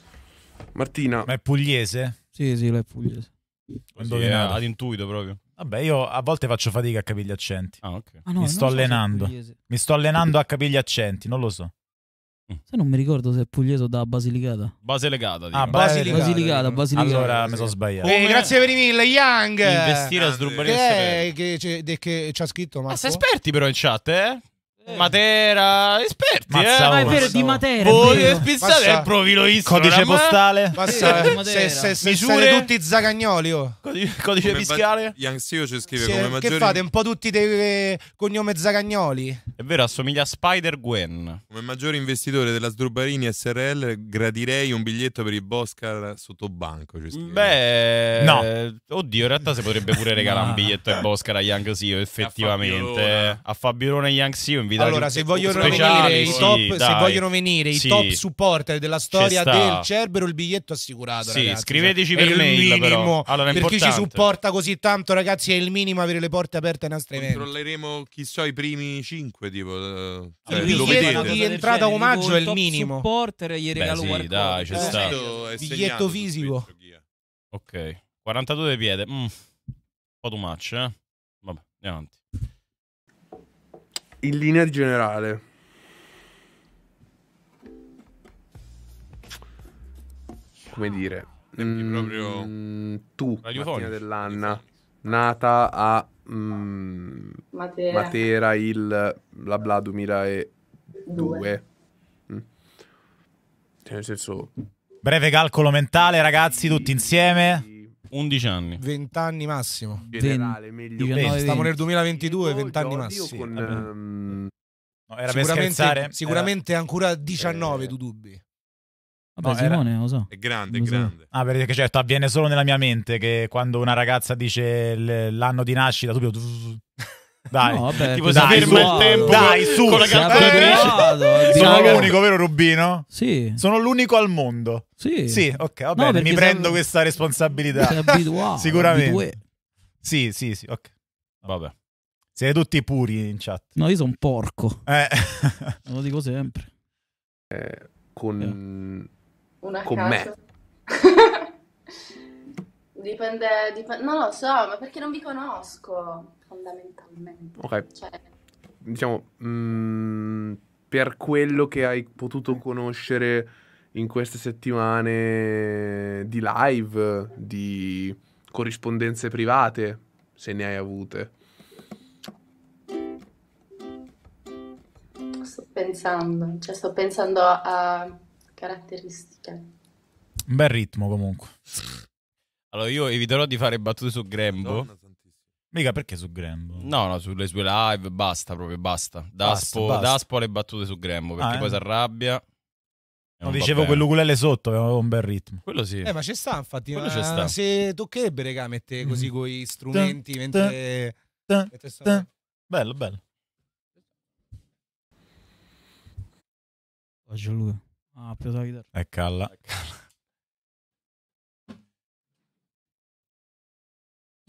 Martina. Ma è pugliese? Sì, sì, lei è pugliese. Sì, eh, ad intuito proprio. Vabbè, io a volte faccio fatica a capire gli accenti. Ah, ok. Ah, no, Mi sto allenando. pugliese. Mi sto allenando a capire gli accenti, non lo so. Mm. Sai, non mi ricordo se è pugliese o da Basilicata. Base legata. Ah, ah, Basilicata, Basilicata, Basilicata. Allora mi sono sbagliato. Eh, grazie per i mille, Young. Investire a sdrubare il Che, è- ci ha scritto ma... Ah, sei esperti però in chat, eh? Eh. Matera, esperti, eh? Ma è vero, di Matera. Voi spizzate il eh, profilo Instagram. Codice eh? postale. Passa, se, se, se Misure tutti zagagnoli, oh. Codice, codice fiscale. Yanxio ci scrive sì, come maggiori. Che fate un po' tutti dei cognome zagagnoli? È vero, assomiglia a Spider Gwen. Come maggiore investitore della Sdrubarini SRL gradirei un biglietto per i Boscar sotto banco, Beh, no. Oddio, in realtà si potrebbe pure regalare un biglietto ai Boscar a Young Yanxio effettivamente. A Fabirone e Yanxio invece vi Allora, se vogliono, venire i, top, se vogliono venire sì. top supporter della storia del Cerbero, il biglietto assicurato. Sì, ragazzi, cioè, scriveteci cioè, per mail. Minimo, allora, per chi ci supporta così tanto, ragazzi, è il minimo avere le porte aperte ai nostri eventi. Controlleremo chissà, i primi 5. Tipo, eh, cioè, il biglietto di entrata omaggio è il minimo. supporter gli regalo Beh, sì, dai, c'è eh, Biglietto fisico. Ok, 42 piede. Mm. Un po' too much, eh? Vabbè, andiamo avanti in linea generale. Come ah. dire, Sembri mm, proprio mm, tu, Mattina dell'Anna, nata a mm, Matera. Matera. il bla bla 2002. Due. Mm. Cioè, nel senso... Breve calcolo mentale, ragazzi, tutti insieme. 11 anni. 20 anni massimo. Generale, meglio. 19, diciamo Stiamo nel 2022, 20 anni massimo. Con, um... no, era sicuramente, sicuramente era... ancora 19, eh, eh... tu dubbi. Vabbè, no, Simone, era... lo so. È grande, lo è grande. So. Ah, perché certo, avviene solo nella mia mente che quando una ragazza dice l'anno di nascita, subito... Dai, no, vabbè, tipo dai, ferma il tempo dai, su, con la calcolatrice. Sono l'unico, vero Rubino? Sì. Sono l'unico al mondo. Sì. Sì, ok, va bene, no, mi prendo sono... questa responsabilità. Sei abituato. Sicuramente. Abituato. Sì, sì, sì, ok. Vabbè. Siete tutti puri in chat. No, io sono un porco. Eh. Lo dico sempre. Eh, con... Eh. Una con casa. me. *laughs* Dipende, dipende, non lo so, ma perché non vi conosco fondamentalmente. Ok. Cioè... Diciamo, mh, mm, per quello che hai potuto conoscere in queste settimane di live, di corrispondenze private, se ne hai avute. Sto pensando, cioè sto pensando a caratteristiche. Un bel ritmo comunque. Allora io eviterò di fare battute su Grembo. Mica perché su Grembo? No, no, sulle sue live basta proprio, basta. Daspo, basta, basta. Daspo le battute su Grembo perché ah, poi eh. si arrabbia. non dicevo quell'ukulele sotto aveva un bel ritmo. Quello sì. Eh, ma ci sta, infatti. Quello c'è sta. Se toccherebbe, regà, mette mm. così mm. con gli strumenti dun, mentre. Dun, mentre dun, bello, bello. Faccio lui. Ah, più da chitarra. E calla. E calla.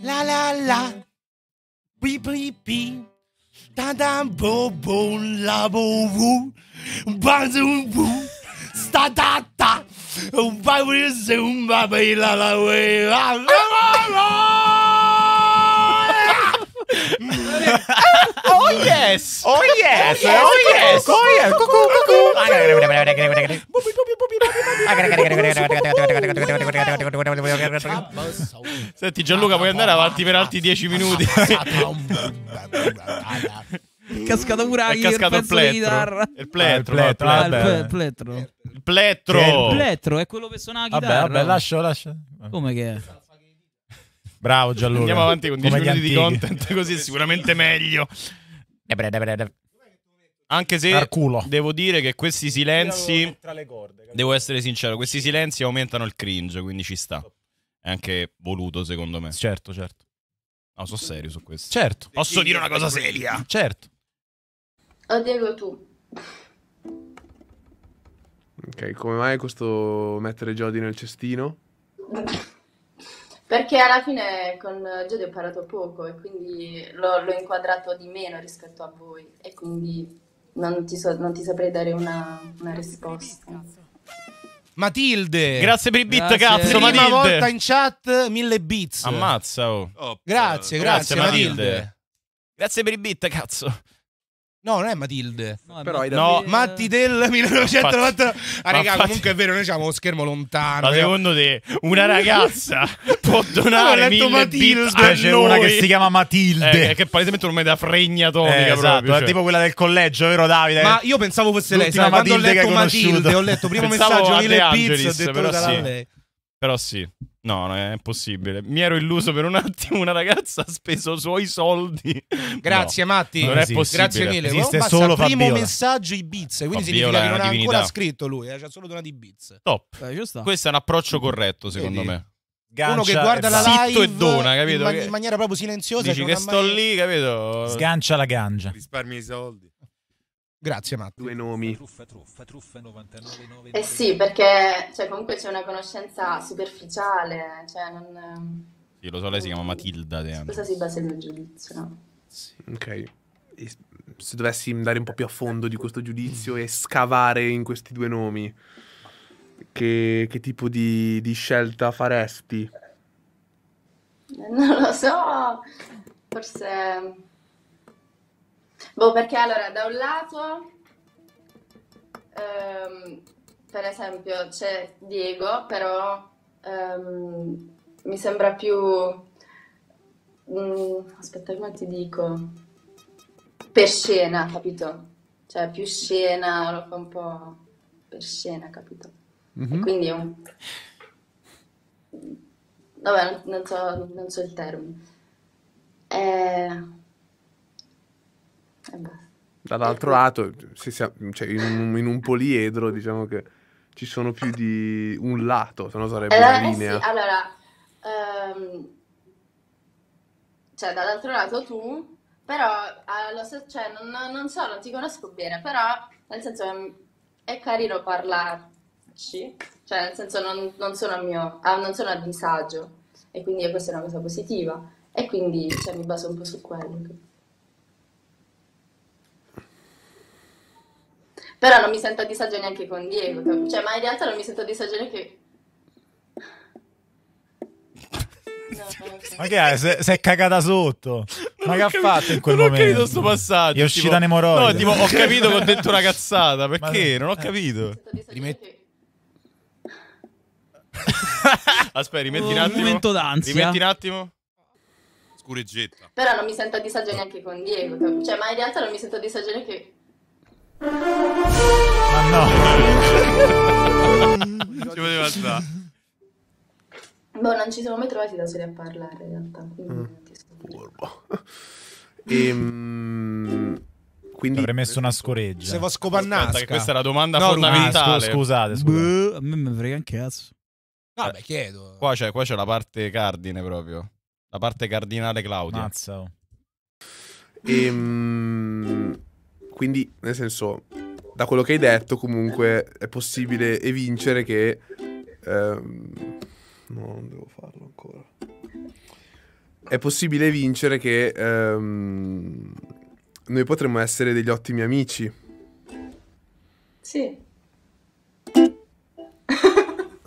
La la la. Beep beep beep. Da da bo bo la bo woo. Ba zoom woo. Sta da da. Ba wee zoom ba ba la la wee. La la la. oh yes! Oh yes! Oh yes! Oh yes! Oh, Senti Gianluca puoi andare avanti per altri 10 minuti Cascato Muraghi È cascato il plettro Il plettro Il plettro Il plettro Il plettro è quello che suona la chitarra Vabbè vabbè lascio lascio Come che è? Bravo Gianluca. Andiamo avanti con 10 minuti di content, *laughs* così è sicuramente meglio. Eh, anche se devo dire che questi silenzi, devo essere sincero, questi silenzi aumentano il cringe, quindi ci sta. È anche voluto secondo me. Certo, certo. No, sono serio su questo. Certo. Posso dire una cosa seria? Certo. O oh, Diego tu. Ok, come mai questo mettere Jody nel cestino? *laughs* Perché alla fine con Jodie ho parlato poco e quindi l'ho, l'ho, inquadrato di meno rispetto a voi e quindi non ti, so, non ti saprei dare una, una risposta. Matilde. Grazie per i bit, cazzo. Prima Matilde. volta in chat, mille bits. Ammazza. Oh, grazie, grazie, grazie, Matilde. Matilde. Grazie per i bit, cazzo. No, non è Matilde. No, però Matilde... no. Matti del 1999. Ah, raga, comunque è vero, noi siamo uno schermo lontano. Ma secondo te una ragazza *laughs* può donare mille Matilde eh, C'è noi. una che si chiama Matilde. Eh, che palesemente ormai da fregna atomica eh, esatto, cioè. È tipo quella del collegio, vero Davide? Ma io pensavo fosse lei, sai, quando ho letto Matilde, ho letto primo pensavo messaggio mille bits, ho detto però sì. lei. Però sì. No, no, è impossibile. Mi ero illuso per un attimo. Una ragazza ha speso i suoi soldi. *laughs* Grazie, no, Matti. Non è possibile. Grazie mille. Esiste Basta, solo primo Fabiola. messaggio Ibiza. Quindi Fabiola significa che non ha divinità. ancora scritto lui. Eh, ha solo donato Ibiza. Top. Dai, Questo è un approccio corretto, secondo Vedi. me. Gancia, Uno che guarda la live Zitto e dona, capito? In, man- in maniera proprio silenziosa. Dici che sto mai... lì, capito? Sgancia la gancia. Risparmi i soldi. Grazie Matti. Due nomi. Truffa, truffa, truffa, 99, 99, eh sì, perché cioè, comunque c'è una conoscenza superficiale. Cioè non... Ehm, sì, lo so, lei si chiama Matilda. Questa si basa il mio giudizio. No? Sì, ok. E se dovessi andare un po' più a fondo di questo giudizio e scavare in questi due nomi, che, che tipo di, di scelta faresti? Non lo so, forse Boh, perché allora, da un lato, ehm, per esempio, c'è Diego, però ehm, mi sembra più... Mh, mm, aspetta, come ti dico? Per scena, capito? Cioè, più scena, lo fa un po' per scena, capito? Mm-hmm. quindi è un... Vabbè, non so, non so il termine. Eh... Dall'altro lato, sia, cioè in, un, in, un, poliedro, diciamo che ci sono più di un lato, se no sarebbe allora, una eh linea. Eh sì, allora, um, cioè dall'altro lato tu, però allo, cioè, non, non so, non ti conosco bene, però nel senso è carino parlarci, cioè nel senso non, non sono a mio, non sono a disagio e quindi questa è una cosa positiva e quindi cioè, mi baso un po' su quello. Però non mi sento a disagio neanche con Diego, cioè, cioè ma in realtà non mi sento a disagio neanche... No, *laughs* Ma che è? Si è cagata sotto. Non ma che ha fatto in quel non momento? Non ho capito sto passaggio. È uscita tipo, No, tipo, ho capito che ho detto una *laughs* cazzata. Perché? Ma... Non ho capito. Rimetti... *laughs* Aspetta, rimetti un, un attimo. momento d'ansia. Rimetti un attimo. Scureggetta. Però non mi sento a disagio neanche con Diego. Cioè, ma in realtà non mi sento a disagio neanche... Ma ah, no! non ci voleva stare. Boh, non ci siamo mai trovati da soli a parlare in realtà. Mm. Curvo. Ehm... Quindi... Avrei messo una scoreggia. Se va scopannata. Questa è la domanda no, fondamentale. Ah, scusate, scusate. Beh, a me mi frega un cazzo. Vabbè, chiedo. Qua c'è, qua c'è, la parte cardine proprio. La parte cardinale Claudia. Mazza. Oh. Ehm... Quindi, nel senso, da quello che hai detto, comunque è possibile evincere che. Ehm, no, non devo farlo ancora. È possibile vincere che ehm, noi potremmo essere degli ottimi amici. Sì.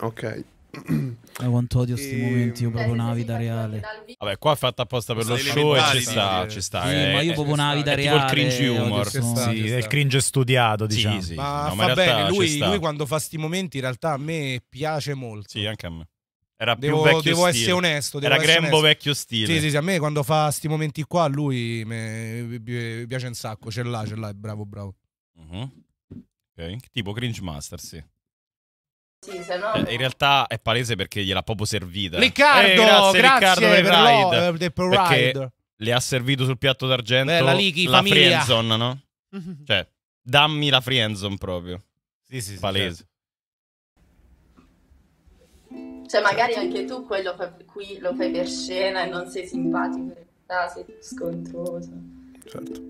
ok. Ma quanto odio questi ehm, momenti, io proprio eh, una vita reale. Vabbè, qua è fatta apposta per lo show e ci sta, ci sta. Sì, eh, ma io eh, proprio una vita reale. Tipo il cringe humor. Sì, è il cringe studiato, diciamo. Sì, sì. Ma, va bene, lui, quando fa questi momenti in realtà a me piace molto. Sì, anche a me. Era devo, più devo stile. Devo essere onesto. Devo Era essere Grembo onesto. vecchio stile. Sì, sì, sì, a me quando fa questi momenti qua, lui mi piace un sacco. Ce l'ha, ce l'ha, è bravo, bravo. Uh mhm. -huh. okay. Tipo Cringe Master, sì. Sì, se cioè, no... in realtà è palese perché gliel'ha proprio servita. Riccardo, eh, grazie, grazie Riccardo per, lo, per Perché le ha servito sul piatto d'argento eh, la, Lichi, la friendzone, no? *laughs* cioè, dammi la friendzone proprio. Sì, sì, sì palese. Cioè, certo. Cioè, magari anche tu quello qui lo fai per scena e non sei simpatico, in realtà sei scontroso. Certo.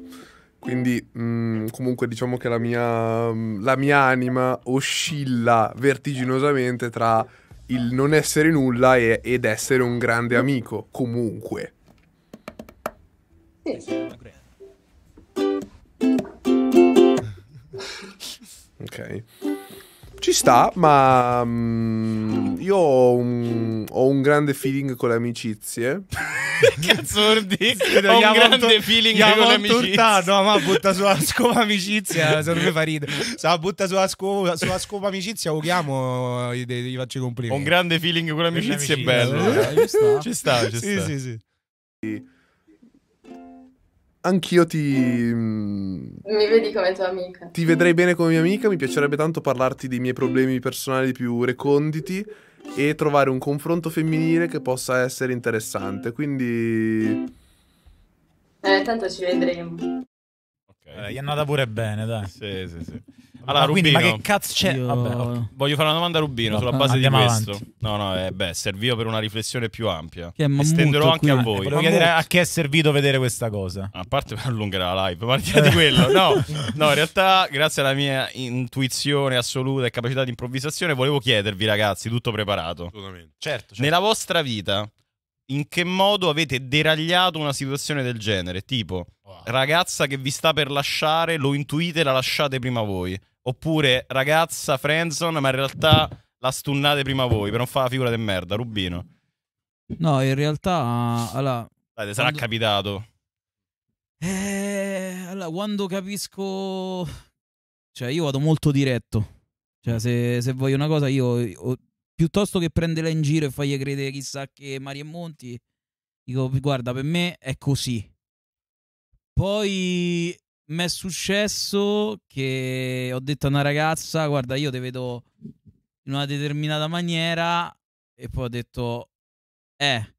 Quindi mh, mm, comunque diciamo che la mia, mm, la mia anima oscilla vertiginosamente tra il non essere nulla e, ed essere un grande amico, comunque. Ok. Ci sta, ma mm, io ho un, ho un grande feeling con le amicizie. *laughs* Cazzurdi, ho un grande feeling con le amicizie. No, ma butta sulla scopa amicizia, se non mi fa ridere. Se la butta sulla, sco- sulla scopa amicizia, lo chiamo, gli, gli faccio i complimenti. Ho un grande feeling con le amicizie, è bello. Eh, ci sta, ci sta. Sì, sì, sì anch'io ti... Mm. Mi vedi come tua amica. Ti vedrei bene come mia amica, mi piacerebbe tanto parlarti dei miei problemi personali più reconditi e trovare un confronto femminile che possa essere interessante, quindi... Eh, tanto ci vedremo. Ok, eh, gli è andata pure bene, dai. sì, sì, sì. Allora, Rubino, quindi, ma che cazzo c'è? Io... Vabbè, okay. Voglio fare una domanda a Rubino no, sulla base di questo. Avanti. No, no, eh, beh, serviva per una riflessione più ampia. Che mammuto, Estenderò anche quindi... a eh. voi. volevo chiedere a che è servito vedere questa cosa. A parte per *laughs* allungare la live, ma al di di quello, no, no, in realtà, grazie alla mia intuizione assoluta e capacità di improvvisazione, volevo chiedervi, ragazzi, tutto preparato. Assolutamente. Certo, certo. Nella vostra vita, in che modo avete deragliato una situazione del genere? Tipo, wow. ragazza che vi sta per lasciare, lo intuite e la lasciate prima voi. Oppure ragazza, friendzone, ma in realtà la stunnate prima voi per non fare la figura di merda, Rubino. No, in realtà... Allora, Dai, te sarà quando... capitato. Eh, allora, quando capisco... Cioè, io vado molto diretto. Cioè, se, se voglio una cosa, io... io piuttosto che prenderla in giro e fargli credere chissà che Mari e Monti, dico, guarda, per me è così. Poi mi è successo che ho detto a una ragazza, guarda, io ti vedo in una determinata maniera e poi ho detto, eh,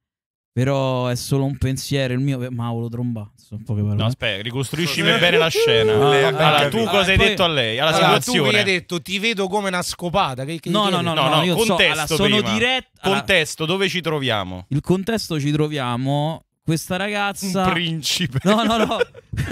però è solo un pensiero il mio, ma lo tromba, sono poche parole. No, aspetta, ricostruiscimi bene la scena. Ah, allora, tu cosa hai poi, detto a lei? Alla allora, situazione. tu mi hai detto "Ti vedo come una scopata". Che, che no, no, no, no, no, no, io contesto so, allora, sono diretto. Contesto, dove ci troviamo? Il contesto ci troviamo questa ragazza. Un principe. No, no, no.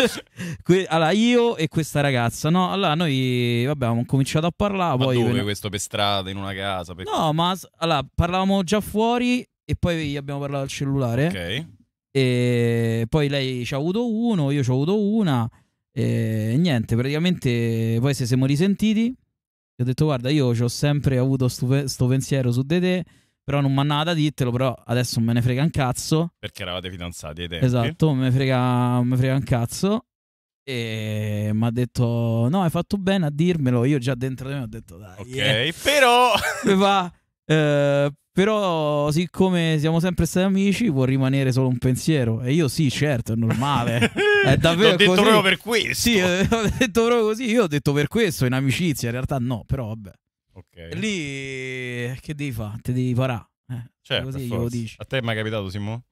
*laughs* que- allora, io e questa ragazza, no? Allora, noi, vabbè, abbiamo cominciato a parlare. Ma poi dove ven- questo per strada, in una casa? Per... No, ma allora, parlavamo già fuori e poi gli abbiamo parlato al cellulare. Ok. E poi lei ci ha avuto uno, io ci ho avuto una. E niente, praticamente poi se siamo risentiti. Ho detto, guarda, io ci ho sempre avuto stu- sto pensiero su di te però non mi ha nada ditelo, però adesso me ne frega un cazzo. Perché eravate fidanzati ai tempi. Esatto, non me, frega, me frega un cazzo. E mi ha detto, no, hai fatto bene a dirmelo. Io già dentro di me ho detto, dai. Ok, yeah. però... Va, *laughs* eh, però siccome siamo sempre stati amici può rimanere solo un pensiero e io sì certo è normale *laughs* è davvero l'ho detto così. proprio per questo sì *laughs* ho detto proprio così io ho detto per questo in amicizia in realtà no però vabbè Okay. Lì che devi fare? Ti devi parare. Eh, cioè, certo, così glielo dici. A te è mai capitato, Simone?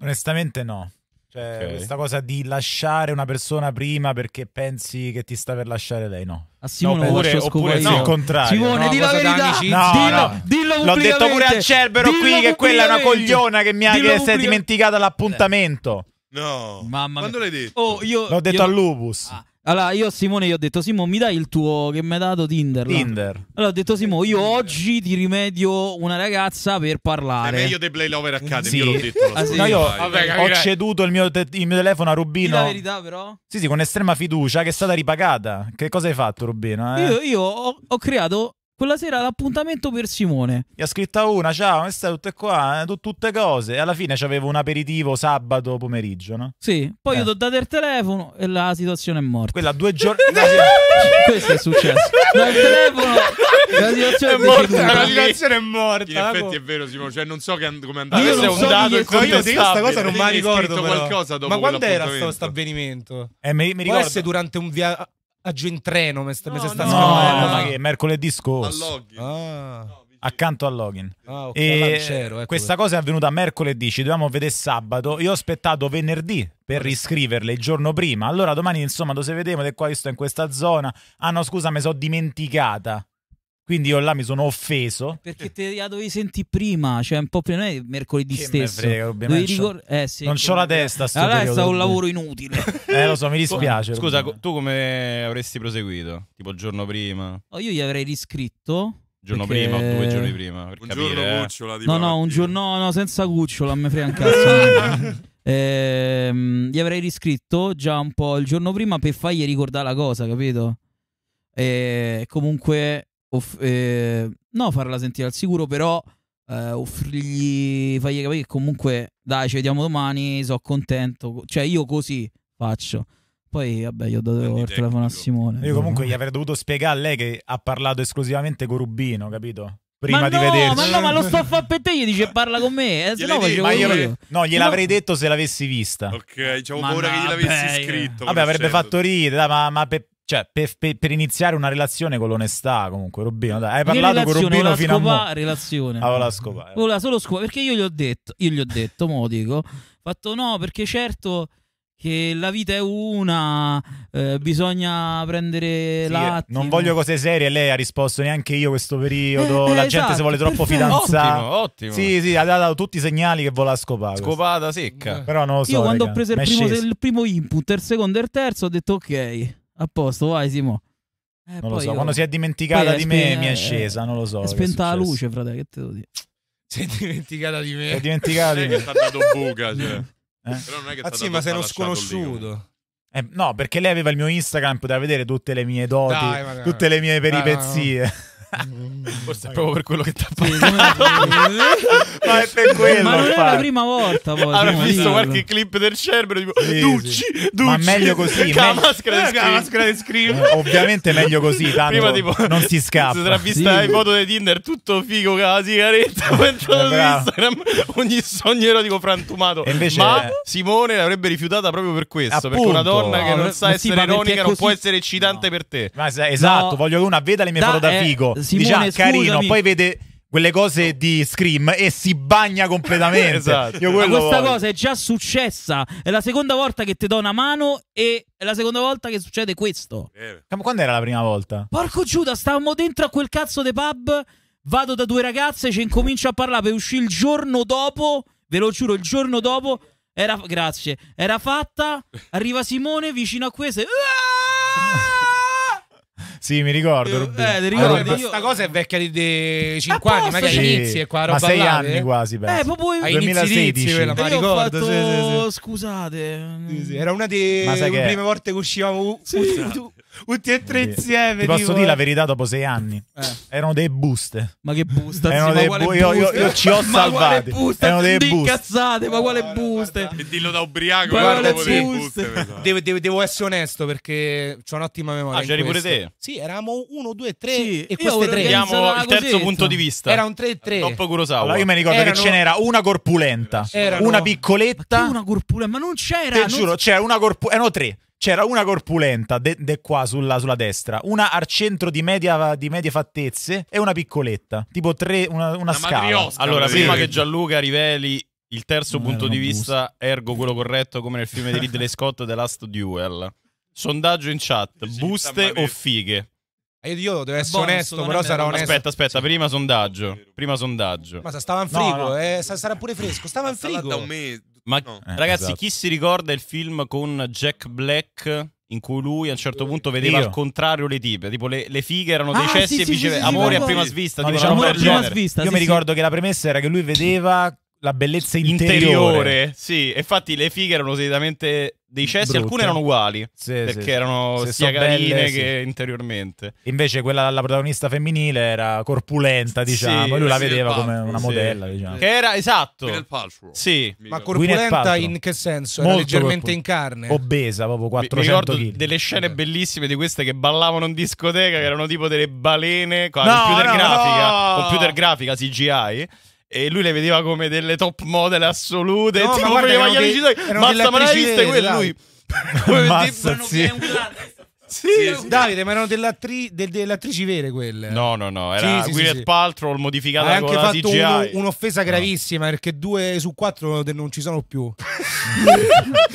Onestamente no. Cioè, okay. questa cosa di lasciare una persona prima perché pensi che ti sta per lasciare lei, no. A Simone no, oppure, oppure no. il contrario. Simone, no, di la verità. No, dillo, no. dillo L'ho detto pure a Cerbero qui che quella è una cogliona che mi ha che si è dimenticata l'appuntamento. Eh. No. Mamma mia. Quando l'hai detto? Oh, io, L'ho detto io... a Lupus. Ah. Allora, io a Simone gli ho detto: Simone, mi dai il tuo che mi hai dato Tinder? là?" Tinder. Allora ho detto: Simone, io oggi ti rimedio una ragazza per È parlare. meglio dei Play Lover Academy, Sì. io l'ho detto. lo Ah, sì? No, io Vabbè, ho capirai. ceduto il mio, te- il mio telefono a Dì la Rubino. verità, però. Sì, sì, con estrema fiducia che è stata ripagata. Che cosa hai fatto, Rubino? eh? Io, io ho, ho creato quella sera l'appuntamento per Simone. Gli ha scritto una, ciao, come stai? Tutte qua, eh? tutte cose. E alla fine c'avevo un aperitivo sabato pomeriggio, no? Sì, poi eh. io ho dato il telefono e la situazione è morta. Quella due giorni... *laughs* Questo è successo. Dal telefono la situazione è, morta. La situazione è morta. In effetti è vero, Simone, cioè non so and- come è andata. Questo è un so dato Io questa cosa non mi ricordo, però. Qualcosa dopo Ma quando era questo avvenimento? Eh, mi, mi ricordo. Può durante un viaggio Aggiù in treno mi sta, no, no, sta no, no, ma che mercoledì scorso. Ah. A accanto al login. Ah, okay, e lancero, ecco questa quello. cosa è avvenuta mercoledì, ci dovevamo vedere sabato. Io ho aspettato venerdì per riscriverle il giorno prima. Allora domani, insomma, dove se vedemo, e qua io sto in questa zona. Ah no, scusa, mi sono dimenticata. Quindi io là mi sono offeso. Perché te la dovevi sentire prima, cioè un po' prima, è mercoledì che stesso. frega, ovviamente. Ricor- eh, sì, non ho la testa. Sto allora è stato un lavoro inutile. *laughs* eh, lo so, mi dispiace. Scusa, co- tu come avresti proseguito? Tipo il giorno prima? Oh, io gli avrei riscritto. Giorno perché... prima o due giorni prima? Per un capire, giorno eh. cucciola di No, no, un giorno, no, no, senza cucciola, mi frega un cazzo. *laughs* ehm, gli avrei riscritto già un po' il giorno prima per fargli ricordare la cosa, capito? E comunque off- eh, no farla sentire al sicuro, però eh, offrirgli, fargli capire che comunque dai, ci vediamo domani, sono contento, cioè io così faccio. Poi, vabbè, io ho dato il telefono a Simone. Io comunque gli avrei dovuto spiegare a lei che ha parlato esclusivamente con Rubino, capito? prima ma di no, vederci. Ma no, ma lo sto a fare per te. Gli dice parla con me. Eh, no, ma io, io. No, gliel'avrei no. detto se l'avessi vista. Ok, avevo diciamo paura no, che gliel'avessi beh, scritto. Vabbè, avrebbe fatto ridere, ma, ma per, cioè, per, per, per, iniziare una relazione con l'onestà, comunque, Rubino, dai, hai parlato con Rubino fino scopa, a mo'. relazione. Allora, ah, scopa. Eh. Voleva solo scopa, perché io gli ho detto, io gli ho detto, mo dico, fatto no, perché certo che la vita è una, eh, bisogna prendere sì, latte. Non voglio cose serie, lei ha risposto neanche io questo periodo, eh, la eh, gente esatto, si vuole troppo fidanzare. Ottimo, ottimo. Sì, sì, ha dato tutti i segnali che voleva scopare. Scopata secca. Però non lo so. Io quando raga, ho preso il primo, il primo input, il secondo e il terzo ho detto ok. A posto, vai Simo. Eh, non lo so, io... quando si è dimenticata poi di me spe... mi è scesa, non lo so. È spenta la luce, fratello, che te lo dico? *laughs* Si è dimenticata di me. Si è dimenticata di me. Non è che dato buca, cioè. Eh. eh? Però non è che ah, sì, ma sei uno sconosciuto. eh, no, perché lei aveva il mio Instagram, poteva vedere tutte le mie doti, Dai, tutte le mie peripezie. Dai, Mm. Forse è proprio per quello che ti ha fatto. *laughs* Ma è per quello. Ma non è la prima volta. Poi, visto qualche clip del Cerbero tipo sì, Ducci, sì. Ducci. Ma meglio così. *laughs* la maschera, eh, maschera di Scream. *laughs* Eh, ovviamente meglio così, tanto Prima, tipo, non si scappa. Si sarà vista sì. in foto di Tinder tutto figo con la sigaretta eh, Instagram. Ogni sogno erotico frantumato. Invece, ma Simone l'avrebbe rifiutata proprio per questo, appunto, perché una donna no, che non sa essere ironica non può essere eccitante per te. Ma esatto, voglio che una veda le mie foto da eh, figo Simone, diciamo, carino, scusami. poi vede quelle cose di Scream e si bagna completamente. *laughs* esatto. questa voglio. cosa è già successa. È la seconda volta che ti do una mano e è la seconda volta che succede questo. Ma quando era la prima volta? Porco Giuda, stavamo dentro a quel cazzo di pub. Vado da due ragazze, ci incomincio a parlare per uscire il giorno dopo. Ve lo giuro, il giorno dopo. Era, grazie. Era fatta. Arriva Simone vicino a queste. Ah! Sì, mi ricordo. Eh, Rubì. Eh, ti ricordi? Allora, Questa cosa è vecchia di, di 5 anni, magari sì. inizi qua ecco, roba. Ma 6 anni eh. quasi, penso. Eh, proprio poi 2016 quella, ma ricordo. Fatto... Sì, sì, sì. Scusate. Sì, sì. Era una delle prime volte che uscivamo. Sì, tutti e tre insieme. Ti posso dire la eh. verità dopo sei anni. Eh. Erano dei buste. Ma che busta? Erano sì, dei bu- buste? Io, io, io ci ho salvati. Buste? Erano dei buste. Incazzate, ma quale buste? E dillo da ubriaco. Guarda, eh, guarda buste. buste devo, devo, devo, essere onesto perché ho un'ottima memoria. Ah, c'eri pure te? Sì, eravamo uno, due, tre sì, e queste tre. Abbiamo il terzo cosetta. punto di vista. Era un 3-3. Troppo Kurosawa. Allora io mi ricordo Erano... che ce n'era una corpulenta, Erano... una piccoletta. Ma una corpulenta? Ma non c'era. Te giuro, c'era una corpulenta. Erano tre. C'era una corpulenta de, de qua sulla, sulla, destra, una al centro di, media, di, medie fattezze e una piccoletta, tipo tre, una, una, una scala. Allora, prima vero. che Gianluca riveli il terzo non eh, punto di vista, ergo quello corretto come nel film di Ridley Scott The Last Duel. Sondaggio in chat, buste o fighe? Eh, io devo essere boh, onesto, però sarò onesto. Aspetta, aspetta, sì. prima sondaggio. Prima sondaggio. Ma stava in frigo, no, no. Eh, sarà pure fresco. Stava in frigo. Da un mese ma no. Eh, ragazzi, esatto. chi si ricorda il film con Jack Black? in cui lui a un certo punto vedeva Io. al contrario le tipe, tipo le, le fighe erano dei ah, cessi sì, e sì, diceva sì, amore a prima svista. No, tipo diciamo, prima svista Io mi ricordo che la premessa era che lui vedeva la bellezza interiore. interiore. Sì, infatti le fighe erano solitamente dei cessi, Brutte. alcune erano uguali, sì, perché sì. erano Se sia carine belle, che sì. interiormente. Invece quella, della protagonista femminile era corpulenta, diciamo, lui la vedeva palco, come una modella, diciamo. Che era, esatto. Sì. Ma corpulenta in che senso? Molto leggermente corpulenta. in carne? Obesa, proprio 400 kg. delle scene bellissime di queste che ballavano in discoteca, che erano tipo delle balene, con no, computer no, grafica, no! computer grafica, CGI e lui le vedeva come delle top model assolute. No, tipo, ma guarda, gli amici suoi, basta, ma l'hai vista quella? Lui. Mazza, *laughs* sì. Sì, sì, sì, Davide, ma erano dell'attri- del- delle attrici vere quelle. No, no, no, era sì, Gwyneth sì, Paltrow modificata Hai anche fatto un, un'offesa gravissima no. perché due su quattro non ci sono più. *laughs*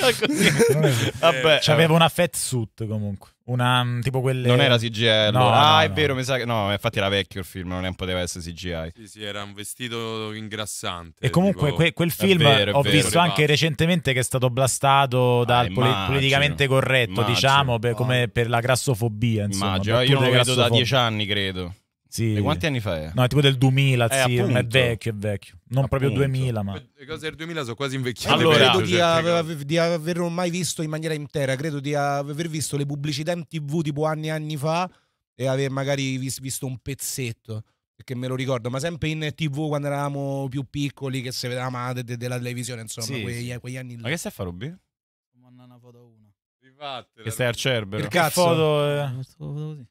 Vabbè, c'aveva una fat suit comunque. Una, mm, tipo quelle... Non era CGI. No, ah, no, è no. vero, mi sa che... No, infatti era vecchio il film, non poteva essere CGI. Sì, sì, era un vestito ingrassante. E comunque tipo... que- quel film vero, ho vero, visto vero, anche recentemente che è stato blastato ah, dal politicamente corretto, immagino, diciamo, per, ah. come per la grassofobia. Insomma, immagino, io lo vedo da dieci anni, credo. Sì. E quanti anni fa è? No, è tipo del 2000, eh, sì, è vecchio, è vecchio non proprio 2000, ma le cose del 2000 sono quasi invecchiate. Allora, credo di, cioè, av- cioè, di averlo mai visto in maniera intera, credo di aver visto le pubblicità in TV tipo anni e anni fa e aver magari vis- visto un pezzetto perché me lo ricordo, ma sempre in tv quando eravamo più piccoli, che si vedeva madre de- della televisione, insomma, sì, quegli, sì. quegli, anni lì. Ma che stai a fare, Rubi? Sto mandando una foto a uno. Rivattela, che stai al cerbero. Che cazzo. Foto, eh. Foto così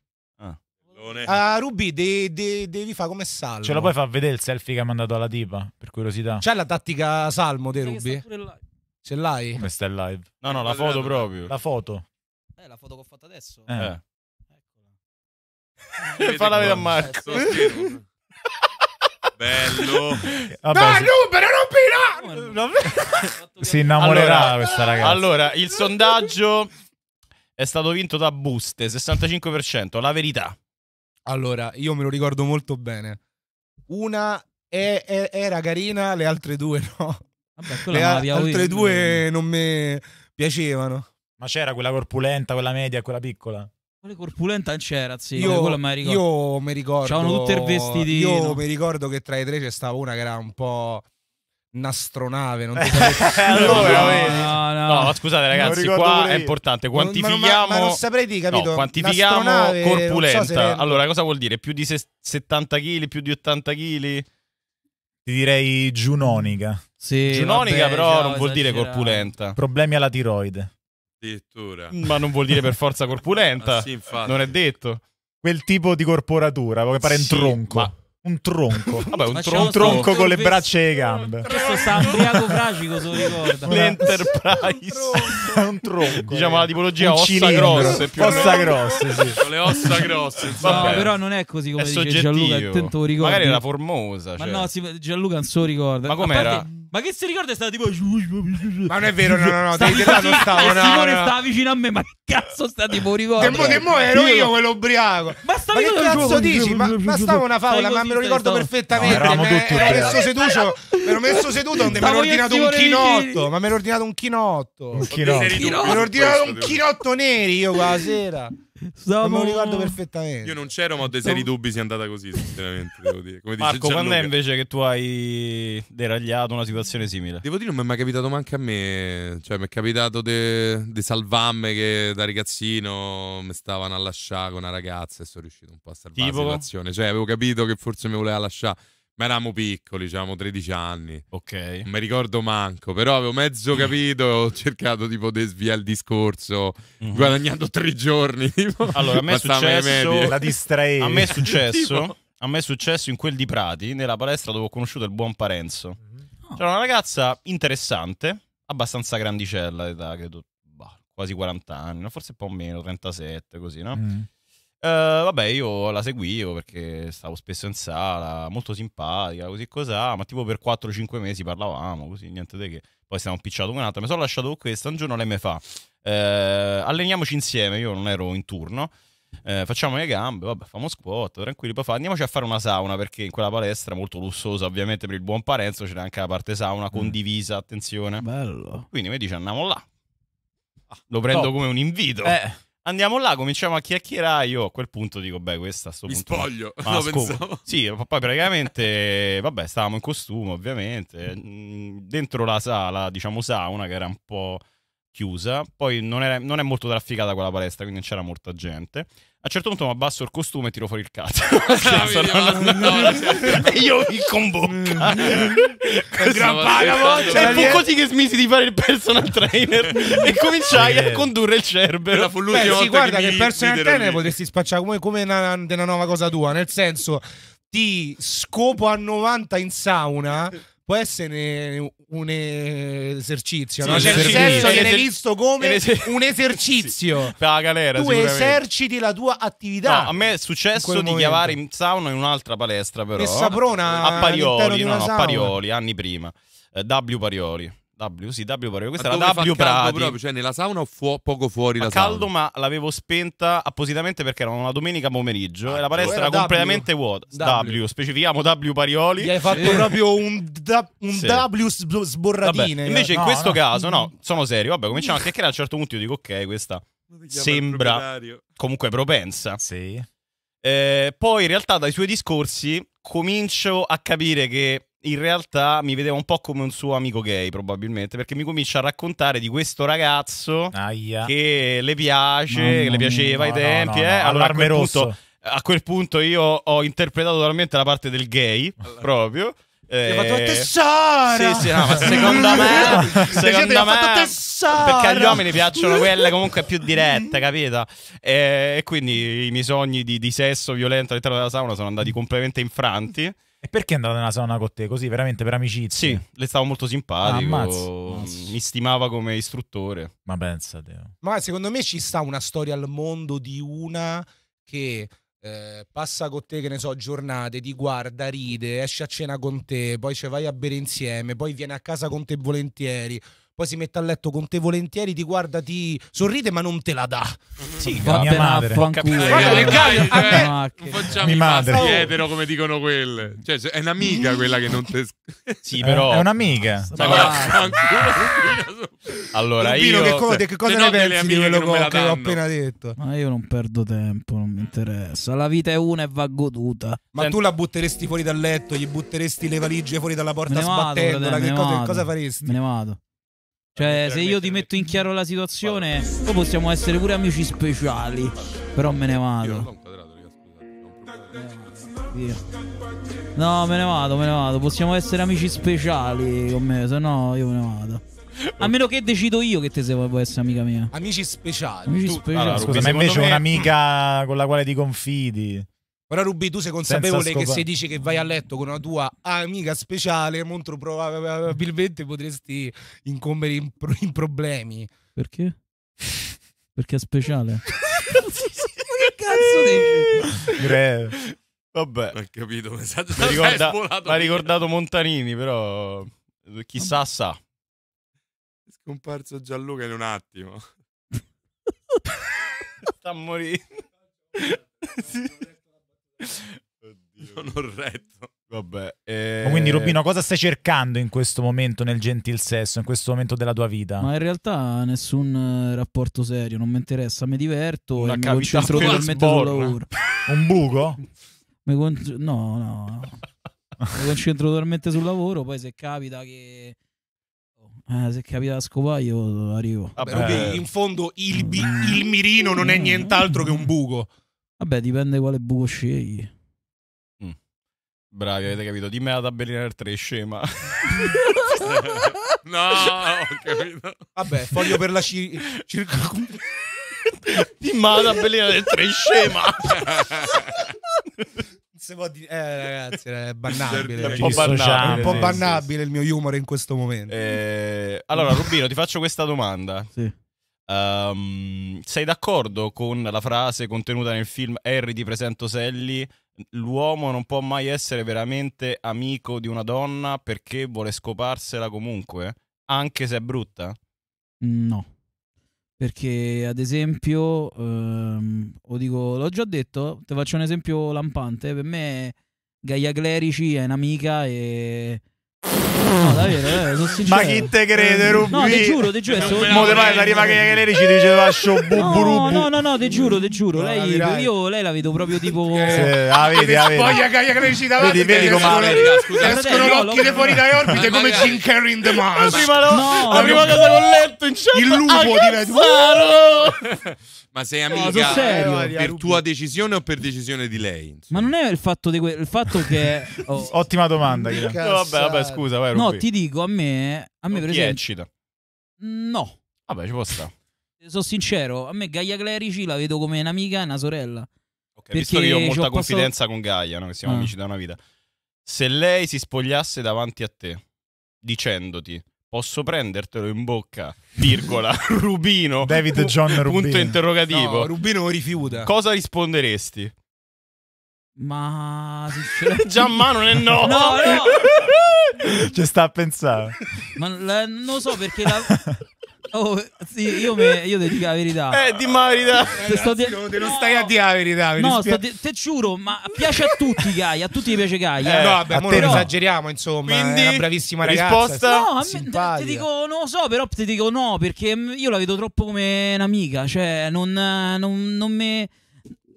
coglione. Ah, Rubi, de- de- devi fare come Salmo. Ce la puoi far vedere il selfie che ha mandato alla tipa, per curiosità. C'è la tattica Salmo te, Rubi? Ce l'hai? Questa è live. No, no, la foto proprio. La foto. Eh, la foto che ho fatto adesso. Eh. eh. Eccola. *laughs* Falla vedere a Marco. Eh, Bello. Vabbè, Dai, si... numero, rompila! si innamorerà allora, questa ragazza. Allora, il sondaggio è stato vinto da Buste, 65%, la verità. Allora, io me lo ricordo molto bene. Una è, è, era carina, le altre due no. Vabbè, le a- altre visto. due non mi piacevano. Ma c'era quella corpulenta, quella media e quella piccola? Quella corpulenta c'era, sì. Io, quella me ricordo. Io mi ricordo. C'erano tutte il vestitino. Io mi ricordo che tra i tre c'è stava una che era un po' un'astronave, non *laughs* ti eh, allora, no, no, no. scusate ragazzi, qua è importante, quantifichiamo ma, ma, ma non saprei di, capito? No, quantifichiamo corpulenta. So Allora, cosa vuol dire? Più di 70 kg, più di 80 kg? Ti direi giunonica. Sì, giunonica vabbè, però non vuol dire corpulenta. Problemi alla tiroide. Addirittura. *laughs* Ma non vuol dire per forza corpulenta. ah, sì, non è detto. Quel tipo di corporatura, che pare sì, un tronco. Ma un tronco. *laughs* Vabbè, un, tronco, un tronco con le braccia e le gambe. Questo sta ambriaco fragico, se lo ricorda. *laughs* L'Enterprise. un tronco. diciamo eh. la tipologia un ossa cilindro. grosse. Più ossa grosse, sì. *laughs* le ossa grosse. No, però non è così come è dice soggettivo. Gianluca, attento Magari era formosa. Ma cioè. no, Gianluca non so ricorda. Ma com'era? Ma che si ricorda è stato tipo Ma non è vero, no, no, no, sta devi là stavo, no. Simone no. stava vicino a me, ma che cazzo sta tipo ricordo? Che mo, che mo ero io quello ubriaco. Ma stavi ma che cazzo dici? Ma, ma stavo una favola, ma me lo ricordo perfettamente. No, tutti me, ero messo seduto, mi ero messo seduto onde mi ero ordinato un chinotto, ma me l'ho ordinato un chinotto. Un chinotto. Mi l'ho ordinato un chinotto neri io quella sera. Stavamo... Non me lo ricordo perfettamente. Io non c'ero, ma ho dei seri dubbi Si è andata così, sinceramente, devo dire. Come Marco, dice quando è invece che tu hai deragliato una situazione simile? Devo dire, non mi è mai capitato neanche a me. Cioè, mi è capitato di salvarmi che da ragazzino mi stavano a lasciare con una ragazza e sono riuscito un po' a salvare tipo? la situazione. Cioè, avevo capito che forse mi voleva lasciare ma eravamo piccoli, avevamo 13 anni. Ok. Non mi ricordo manco, però avevo mezzo mm. capito e ho cercato tipo di sviare il discorso, mm-hmm. guadagnando tre giorni. *laughs* Tipo, allora, a me è successo... La distraevi. A me è successo... a me è successo in quel di Prati, nella palestra dove ho conosciuto il buon Parenzo. Oh. C'era una ragazza interessante, abbastanza grandicella, d'età, credo, bah, quasi 40 anni, forse un po' meno, 37, così, no? Mm. Uh, vabbè, io la seguivo perché stavo spesso in sala, molto simpatica, così cos'ha, ma tipo per 4-5 mesi parlavamo, così niente di che. Poi stiamo picciato con un'altra, mi sono lasciato con questa, un giorno lei mi fa, uh, alleniamoci insieme, io non ero in turno, uh, facciamo le gambe, vabbè, famo squat, tranquilli, poi fa, andiamoci a fare una sauna, perché in quella palestra, molto lussosa ovviamente per il buon Parenzo, c'era anche la parte sauna mm. condivisa, attenzione. Bello. Quindi mi dice andiamo là. lo prendo Top. Oh. come un invito. Eh andiamo là, cominciamo a chiacchierare. Io a quel punto dico, beh, questa a sto Mi punto spoglio, ma, ma no, Sì, poi praticamente, vabbè, stavamo in costume ovviamente, mm, dentro la sala, diciamo sauna, che era un po' chiusa, poi non, era, non è molto trafficata quella palestra, quindi non c'era molta gente. A un certo punto mi abbasso il costume e tiro fuori il cazzo. *laughs* *laughs* *laughs* e io mi mm. con bocca. Gran paga, E cioè, fu così che smisi di fare il personal trainer e cominciai a condurre il cerbero. Fu Beh, sì, guarda che, il personal trainer potresti spacciare come, come una, una nuova cosa tua, nel senso ti scopo a 90 in sauna può essere un esercizio, sì, no? Cioè, nel senso viene visto come un esercizio. sì, per la galera, tu eserciti la tua attività. No, a me è successo di momento. chiavare in sauna in un'altra palestra, però. E saprona a Parioli, no, no, a Parioli, anni prima. Eh, w Parioli. W, sì, W pareva. Questa era W Prati. proprio, cioè nella sauna o fu poco fuori ma la caldo, sauna? caldo, ma l'avevo spenta appositamente perché era una domenica pomeriggio ah, e la palestra era, w. completamente vuota. W. w, specifichiamo W Parioli. Gli hai fatto eh. proprio un, da, un sì. W sborratine. Invece no, in questo no. caso, no, sono serio, vabbè, cominciamo a chiacchierare a un certo punto io dico ok, questa sembra comunque propensa. Sì. Eh, poi in realtà dai suoi discorsi comincio a capire che in realtà mi vedeva un po' come un suo amico gay, probabilmente, perché mi comincia a raccontare di questo ragazzo Aia. che le piace, no, che le piaceva no, ai tempi, no, eh? Allora, a quel, punto, a quel punto io ho interpretato totalmente la parte del gay, allora. *laughs* proprio. Eh, fatto tessara! Sì, sì, no, ma secondo *laughs* me, secondo me perché agli uomini piacciono quelle comunque più dirette, capito? E, eh, e quindi i miei sogni di, di sesso violento all'interno della sauna sono andati completamente infranti. E perché è andata nella sauna con te? Così, veramente per amicizia? Sì, le stavo molto simpatico. Ah, ammazzo. mi stimava come istruttore. Ma pensate. Ma secondo me ci sta una storia al mondo di una che eh, passa con te, che ne so, giornate, ti guarda, ride, esce a cena con te, poi ci vai a bere insieme, poi viene a casa con te volentieri poi si mette a letto con te volentieri, ti guarda, ti sorride, ma non te la dà. *laughs* Sì, va mia eh, madre. Non facciamo madre. Etero, come dicono quelle. Cioè, è un'amica quella che non te... *laughs* sì, però... È un'amica. Cioè, allora, io... Che cosa, che cosa ne pensi di quello che ho appena detto? Ma io non perdo tempo, non mi interessa. La vita è una e va goduta. Ma tu la butteresti fuori dal letto, gli butteresti le valigie fuori dalla porta sbattendola? Che cosa faresti? Me ne vado. Cioè, se io ti metto in chiaro la situazione, poi possiamo essere pure amici speciali. Però me ne vado. No, me ne vado, me ne vado. Possiamo essere amici speciali con me, se no io me ne vado. A meno che decido io che te se vuoi essere amica mia. Amici speciali. Amici speciali. Allora, Scusa, ma invece me... un'amica con la quale ti confidi. Ora Rubi, tu sei consapevole che se dici che vai a letto con una tua amica speciale, molto probabilmente potresti incombere in, pro in problemi. Perché? Perché è speciale. *laughs* che cazzo dici? Greve. Vabbè. ho capito, messaggio. Mi ricorda, ha ricordato Montanini, però chissà sa. È scomparso Gianluca in un attimo. *laughs* *laughs* Sta morendo. sì. Oddio. Sono retto. Vabbè. Eh... Quindi, Robino, cosa stai cercando in questo momento nel gentil sesso, in questo momento della tua vita? Ma in realtà nessun eh, rapporto serio, non mi interessa, mi diverto Una e mi concentro totalmente sul lavoro. *laughs* Un buco? con... No, no. mi concentro totalmente sul lavoro, poi se capita che... Oh, eh, se capita la scopa io arrivo. Vabbè, eh. in fondo il, mm. il mirino non è nient'altro che un buco. Vabbè, dipende quale buco scegli. Mm. Bravi, avete capito? Dimmi la tabellina del 3, scema. *laughs* no, ho capito. Vabbè, foglio per la ci- circonferenza. Dimmi la tabellina del 3, scema. Se può dire, eh, ragazzi, è bannabile. È un po' bannabile, un po bannabile il mio humor in questo momento. Eh, allora, Rubino, ti faccio questa domanda. Sì. Um, sei d'accordo con la frase contenuta nel film Harry ti presento Sally? L'uomo non può mai essere veramente amico di una donna perché vuole scoparsela comunque, anche se è brutta? No. Perché ad esempio, ehm, o dico, l'ho già detto, ti faccio un esempio lampante, per me Gaia Clerici è un'amica e No, davvero, davvero, sono sincero. Ma chi te crede, Rubi? Eh, eh. No, ti giuro, ti giuro. Sono... Mo te pare che arriva che lei ci dice lascio bubu rubu. No, no, no, te giuro, te giuro. lei, io lei la vedo proprio tipo Eh, la vedi, la vedi. Spoglia che ci davanti. Vedi, vedi come escono occhi di fuori dalle orbite come Jim Carrey in The Mask. La prima, cosa che ho letto in chat. Il lupo diventa ma sei amica no, per tua decisione o per decisione di lei? Insomma. Ma non è il fatto, di que- il fatto che. *laughs* Oh. Ottima domanda. No, vabbè, vabbè, scusa. Vai, no, ti dico a me. A me, non per esempio. eccita? No. Vabbè, ci può stare. Sono sincero, a me Gaia Clerici la vedo come un'amica e una sorella. Okay, perché visto che io ho molta confidenza passato... con Gaia, no? che siamo ah. amici da una vita. Se lei si spogliasse davanti a te, dicendoti Posso prendertelo in bocca, virgola, *laughs* Rubino. David John Rubino. Punto interrogativo. No, Rubino lo rifiuta. Cosa risponderesti? Ma... *laughs* Giammano è no! No, no! Ci sta a pensare. Ma la, non lo so perché la... *laughs* Oh, sì, io, me, io devo dire la verità. *laughs* Eh, di la verità. Ragazzi, sto di... Non, stai a dire la verità. No, sto di... te giuro, ma piace a tutti, Gaia. A tutti gli piace Gaia. Eh, no, vabbè, non però... esageriamo, insomma. Quindi, è una bravissima risposta. Ragazza, no, a me, ti dico, non lo so, però ti dico no, perché io la vedo troppo come un'amica. Cioè, non, non, non me...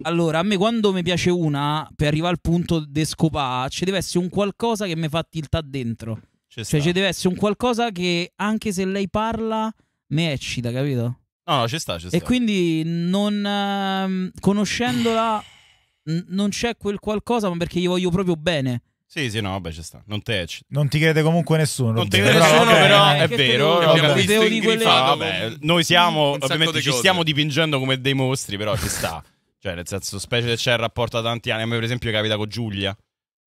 Allora, a me quando mi piace una, per arrivare al punto di scopà, ci deve essere un qualcosa che mi fa tiltà dentro. Cioè, ci deve essere un qualcosa che, anche se lei parla, me eccita, capito? No, no, ci sta, ci sta. E quindi non ehm, conoscendola n- non c'è quel qualcosa, ma perché gli voglio proprio bene. Sì, sì, no, vabbè, ci sta. Non te eccita. Non ti crede comunque nessuno. Non ti crede però, nessuno, ok. però Eh, è vero. te lo dico? abbiamo Te lo visto dico ingrifato, vabbè, noi siamo, Un ovviamente ci cose. stiamo dipingendo come dei mostri, però ci sta. Cioè, nel senso, specie se c'è il rapporto da tanti anni. A me, per esempio, capita con Giulia.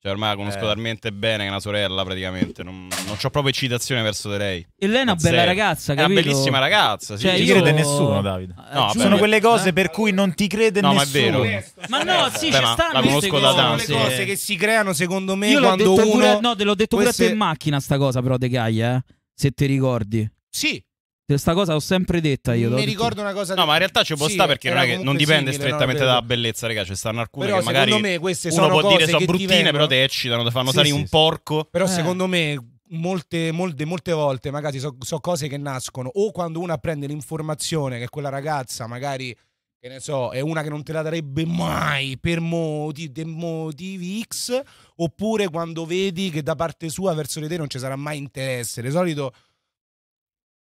Cioè, ormai la conosco eh. talmente bene che è una sorella, praticamente. Non, non ho proprio eccitazione verso di lei. E lei è una bella ragazza, capito? È una bellissima ragazza. Sì. Cioè, io... Ci crede nessuno, Davide. Eh, no, Sono quelle eh. cose per cui non ti crede no, nessuno. Ma è vero. Ma no, eh, sì, beh, ci stanno. La conosco da tanto. Sono le cose che si creano, secondo me, io quando uno... Pure, no, te l'ho detto queste... pure a te in macchina, sta cosa, però, De Gaia, eh? se ti ricordi. Sì, questa cosa l'ho sempre detta io. Mi ricordo una cosa. No, ma in realtà ci può sì, stare perché non, è che non dipende simile, strettamente no, dalla bellezza, ragazzi. Ci stanno alcune però che magari Secondo me queste sono. uno può dire sono bruttine, però te eccitano, te fanno sì, salire sì, un porco. Però eh. secondo me. Molte, molte, molte volte magari so, so cose che nascono o quando uno apprende l'informazione che quella ragazza magari che ne so, è una che non te la darebbe mai per motivi, motivi X, oppure quando vedi che da parte sua verso di te non ci sarà mai interesse. Di solito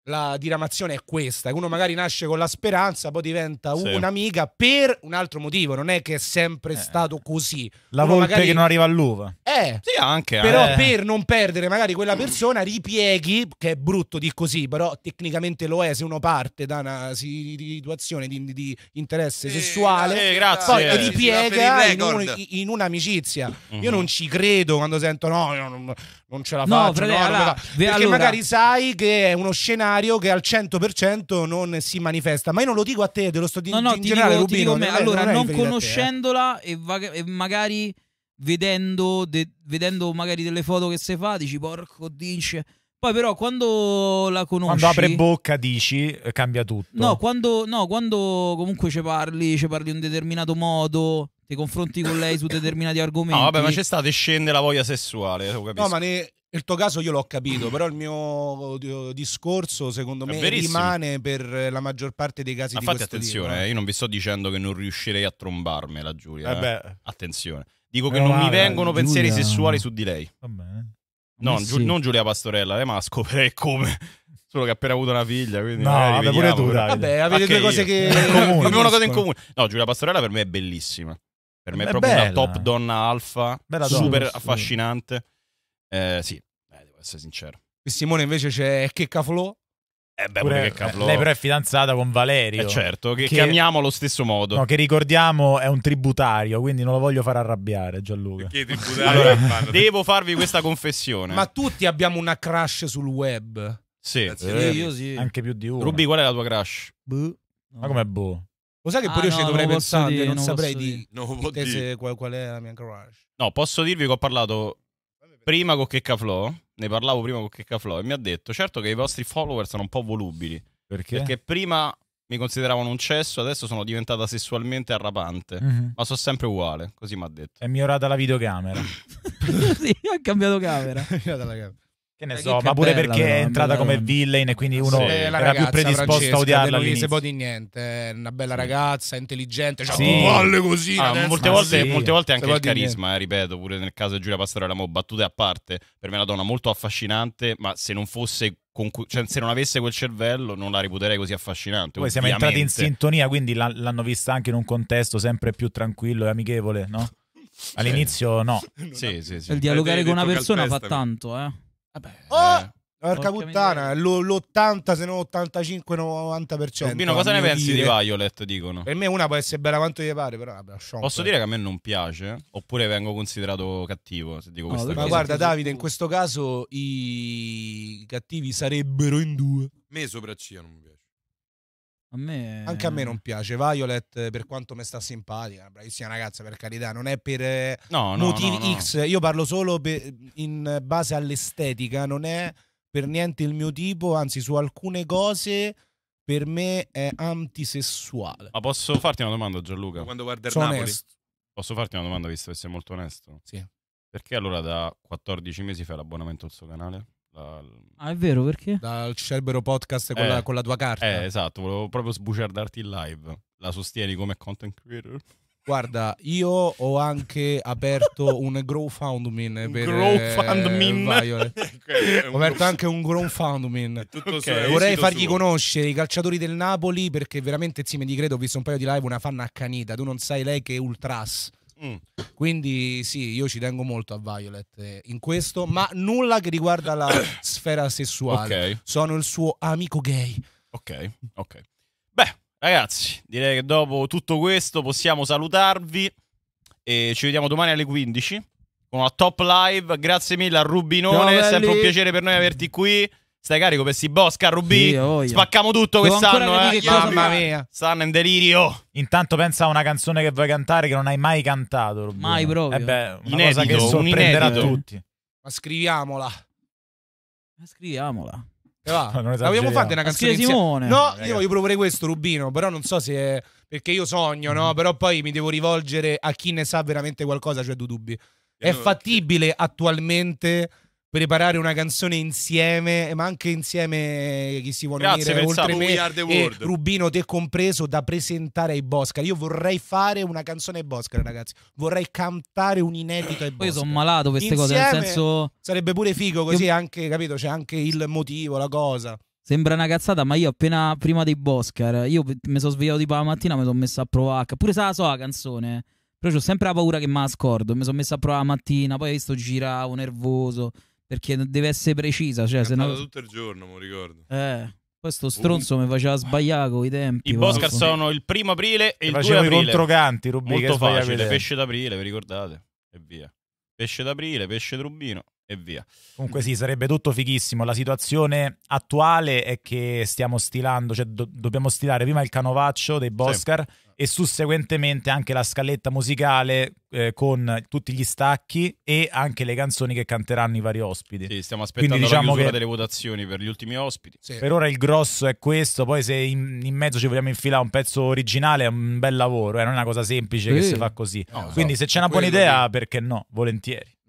la diramazione è questa, uno magari nasce con la speranza, poi diventa sì. un'amica per un altro motivo, non è che è sempre eh. stato così. La uno volpe magari... che non arriva all'uva. Eh, sì, anche. Eh. Però eh. per non perdere magari quella persona ripieghi, che è brutto di così, però tecnicamente lo è se uno parte da una situazione di, di interesse sì, sessuale, sì, eh, grazie. poi ripiega in, un, in un'amicizia. Mm -hmm. Io mhm. non ci credo quando sento no, non, non ce la no, faccio, frate, no, allora, perché allora. magari sai che è uno scenario scenario che al 100% non si manifesta. Ma io non lo dico a te, te lo sto dicendo no, no, in generale, dico, Rubino. Dico allora, non, non conoscendola te, eh. e, va- e, magari vedendo, de- vedendo magari delle foto che si fa, dici porco dice... Poi però quando la conosci... Quando apre bocca dici eh, cambia tutto. No, quando, no, quando comunque ci parli, ci parli in un determinato modo, ti confronti con lei su *laughs* determinati argomenti. No, vabbè, ma c'è stata e scende la voglia sessuale, eh, No, ma ne, il tuo caso io l'ho capito, però il mio eh, discorso secondo me rimane per la maggior parte dei casi Ma di fate attenzione, tipo, eh. eh? io non vi sto dicendo che non riuscirei a trombarmela Giulia. Eh eh. Attenzione. Dico che non mi vengono Giulia... pensieri sessuali su di lei. Va No, sì. Giul non Giulia Pastorella, eh, ma scoprei come solo che ha appena avuto una figlia. Quindi no, vabbè, pure tu, dai. Vabbè, avete okay, due cose io. che. comune, abbiamo una cosa in comune. No, Giulia Pastorella per me è bellissima. Per me è, è proprio bella. una top donna alfa, super sì. affascinante. Eh, sì, essere sincero. Qui Simone invece c'è che cavolo? Eh beh, pure, eh, Lei però è fidanzata con Valerio. Eh certo, che, che chiamiamo allo stesso modo. No, che ricordiamo è un tributario, quindi non lo voglio far arrabbiare Gianluca. Che *laughs* tributario? allora, devo farvi questa confessione. Ma tutti abbiamo una crush sul web. Sì. Eh, io sì. Anche più di uno. Rubi, qual è la tua crush? Buh. No. Ma com'è boh? Lo sai che ah, pure ah, io no, ci dovrei pensare, dire, non, non saprei di, non di qual, qual, è la mia crush. No, posso dirvi che ho parlato prima con Checca Flow ne parlavo prima con Checcaflow e mi ha detto certo che i vostri follower sono un po' volubili. Perché? Perché prima mi consideravano un cesso, adesso sono diventata sessualmente arrapante, mm-hmm. ma sono sempre uguale, così mi ha detto. È migliorata la videocamera. *laughs* sì, ho cambiato camera. *laughs* è migliorata la camera. Che ne eh, so, ma pure perché però, è entrata come villain e quindi uno sì, era ragazza, più predisposto Francesca, a odiarla lì. all'inizio. po' di niente, è eh, una bella ragazza, intelligente, ha sì. palle così. Ah, molte, volte, sì. molte, volte, anche il carisma, eh, ripeto, pure nel caso di Giulia Pastore, mo battute a parte, per me è una donna molto affascinante, ma se non fosse Cui, cioè, se non avesse quel cervello non la riputerei così affascinante. Poi siamo entrati in sintonia, quindi l'hanno vista anche in un contesto sempre più tranquillo e amichevole, no? All'inizio no. Sì, sì, sì. Il dialogare con una persona fa tanto, eh. Vabbè. Oh! Eh. Porca puttana, l'80 se no 85-90%. Bino, cosa ne pensi dire. di Violet? Dicono. Per me una può essere bella quanto gli pare, però vabbè, Posso dire che a me non piace? Oppure vengo considerato cattivo se dico no, questa cosa? Ma guarda, Davide, in questo caso i cattivi sarebbero in due. Me sopracciglia non mi a me... Anche a me non piace. Violet, eh, per quanto mi sta simpatica, una bravissima ragazza, per carità, non è per eh, no, motivi no, X. Io parlo solo per, in base all'estetica, non è per niente il mio tipo, anzi, su alcune cose per me è antisessuale. Ma posso farti una domanda, Gianluca? Quando guarda il Sono Napoli, onesto. posso farti una domanda, visto che sei molto onesto? Sì. Perché allora da 14 mesi fai l'abbonamento al suo canale? La... Ah, è vero perché? Dal Cerbero Podcast con, eh, la, con, la, tua carta. Eh, esatto, volevo proprio sbuciardarti in live. La sostieni come content creator? Guarda, io ho anche aperto *laughs* un GrowFundMe per GrowFundMe. Eh, *laughs* okay, ho aperto anche un GrowFundMe. *laughs* Okay, vorrei fargli suo. conoscere i calciatori del Napoli perché veramente sì, mi di credo, ho visto un paio di live, una fanna accanita. Tu non sai lei che è ultras. Mm. Quindi sì, io ci tengo molto a Violet eh, in questo, ma nulla che riguarda la *coughs* sfera sessuale. Okay. Sono il suo amico gay. Ok, ok. Beh, ragazzi, direi che dopo tutto questo possiamo salutarvi e ci vediamo domani alle 15 con la top live. Grazie mille a Rubinone, è sempre un piacere per noi averti qui. Stai carico per si Bosca, Rubì? Sì, Spaccamo tutto quest'anno, eh. Mamma mia. Stanno in delirio. Intanto pensa a una canzone che vuoi cantare che non hai mai cantato, Rubì. Mai eh proprio. Eh beh, una inedito, cosa che sorprenderà tutti. Ma scriviamola. Ma scriviamola. Eh va, *laughs* l'abbiamo fatta una canzone Scrive Simone. No, io voglio provare questo, Rubino, però non so se... È... Perché io sogno, no? Mm. Però poi mi devo rivolgere a chi ne sa veramente qualcosa, cioè Dudubbi. È fattibile attualmente preparare una canzone insieme, eh, ma anche insieme eh, chi si vuole Grazie, unire oltre me Rubino te compreso da presentare ai Boscar. Io vorrei fare una canzone ai Boscar, ragazzi. Vorrei cantare un inedito ai Boscar. Poi sono malato queste insieme, cose, nel senso sarebbe pure figo così io... anche, capito, c'è anche il motivo, la cosa. Sembra una cazzata, ma io appena prima dei Boscar, io mi sono svegliato tipo la mattina, mi sono messo a provare, pure se la so la canzone. Però ho sempre la paura che me la scordo. Mi sono messo a provare la mattina, poi ho visto giravo nervoso perché deve essere precisa. Cioè, se sennò... tutto il giorno, mi ricordo. Eh. Questo stronzo uh. mi faceva sbagliare con i tempi. I Boscar sono il primo aprile e, il 2 aprile. Facevo i controcanti, Rubì, Molto facile, pesce d'aprile, vi ricordate? E via. Pesce d'aprile, pesce trubino e via. Comunque sì, sarebbe tutto fighissimo. La situazione attuale è che stiamo stilando, cioè do- dobbiamo stilare prima il canovaccio dei Boscar sì. e susseguentemente anche la scaletta musicale eh, con tutti gli stacchi e anche le canzoni che canteranno i vari ospiti. Sì, stiamo aspettando Quindi, diciamo la che... delle votazioni per gli ultimi ospiti. Sì. Per ora il grosso è questo, poi se in, in, mezzo ci vogliamo infilare un pezzo originale è un bel lavoro, eh? non è una cosa semplice che si fa così. No, Quindi so, se c'è una buona idea, che... perché no? Volentieri.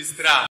registrar.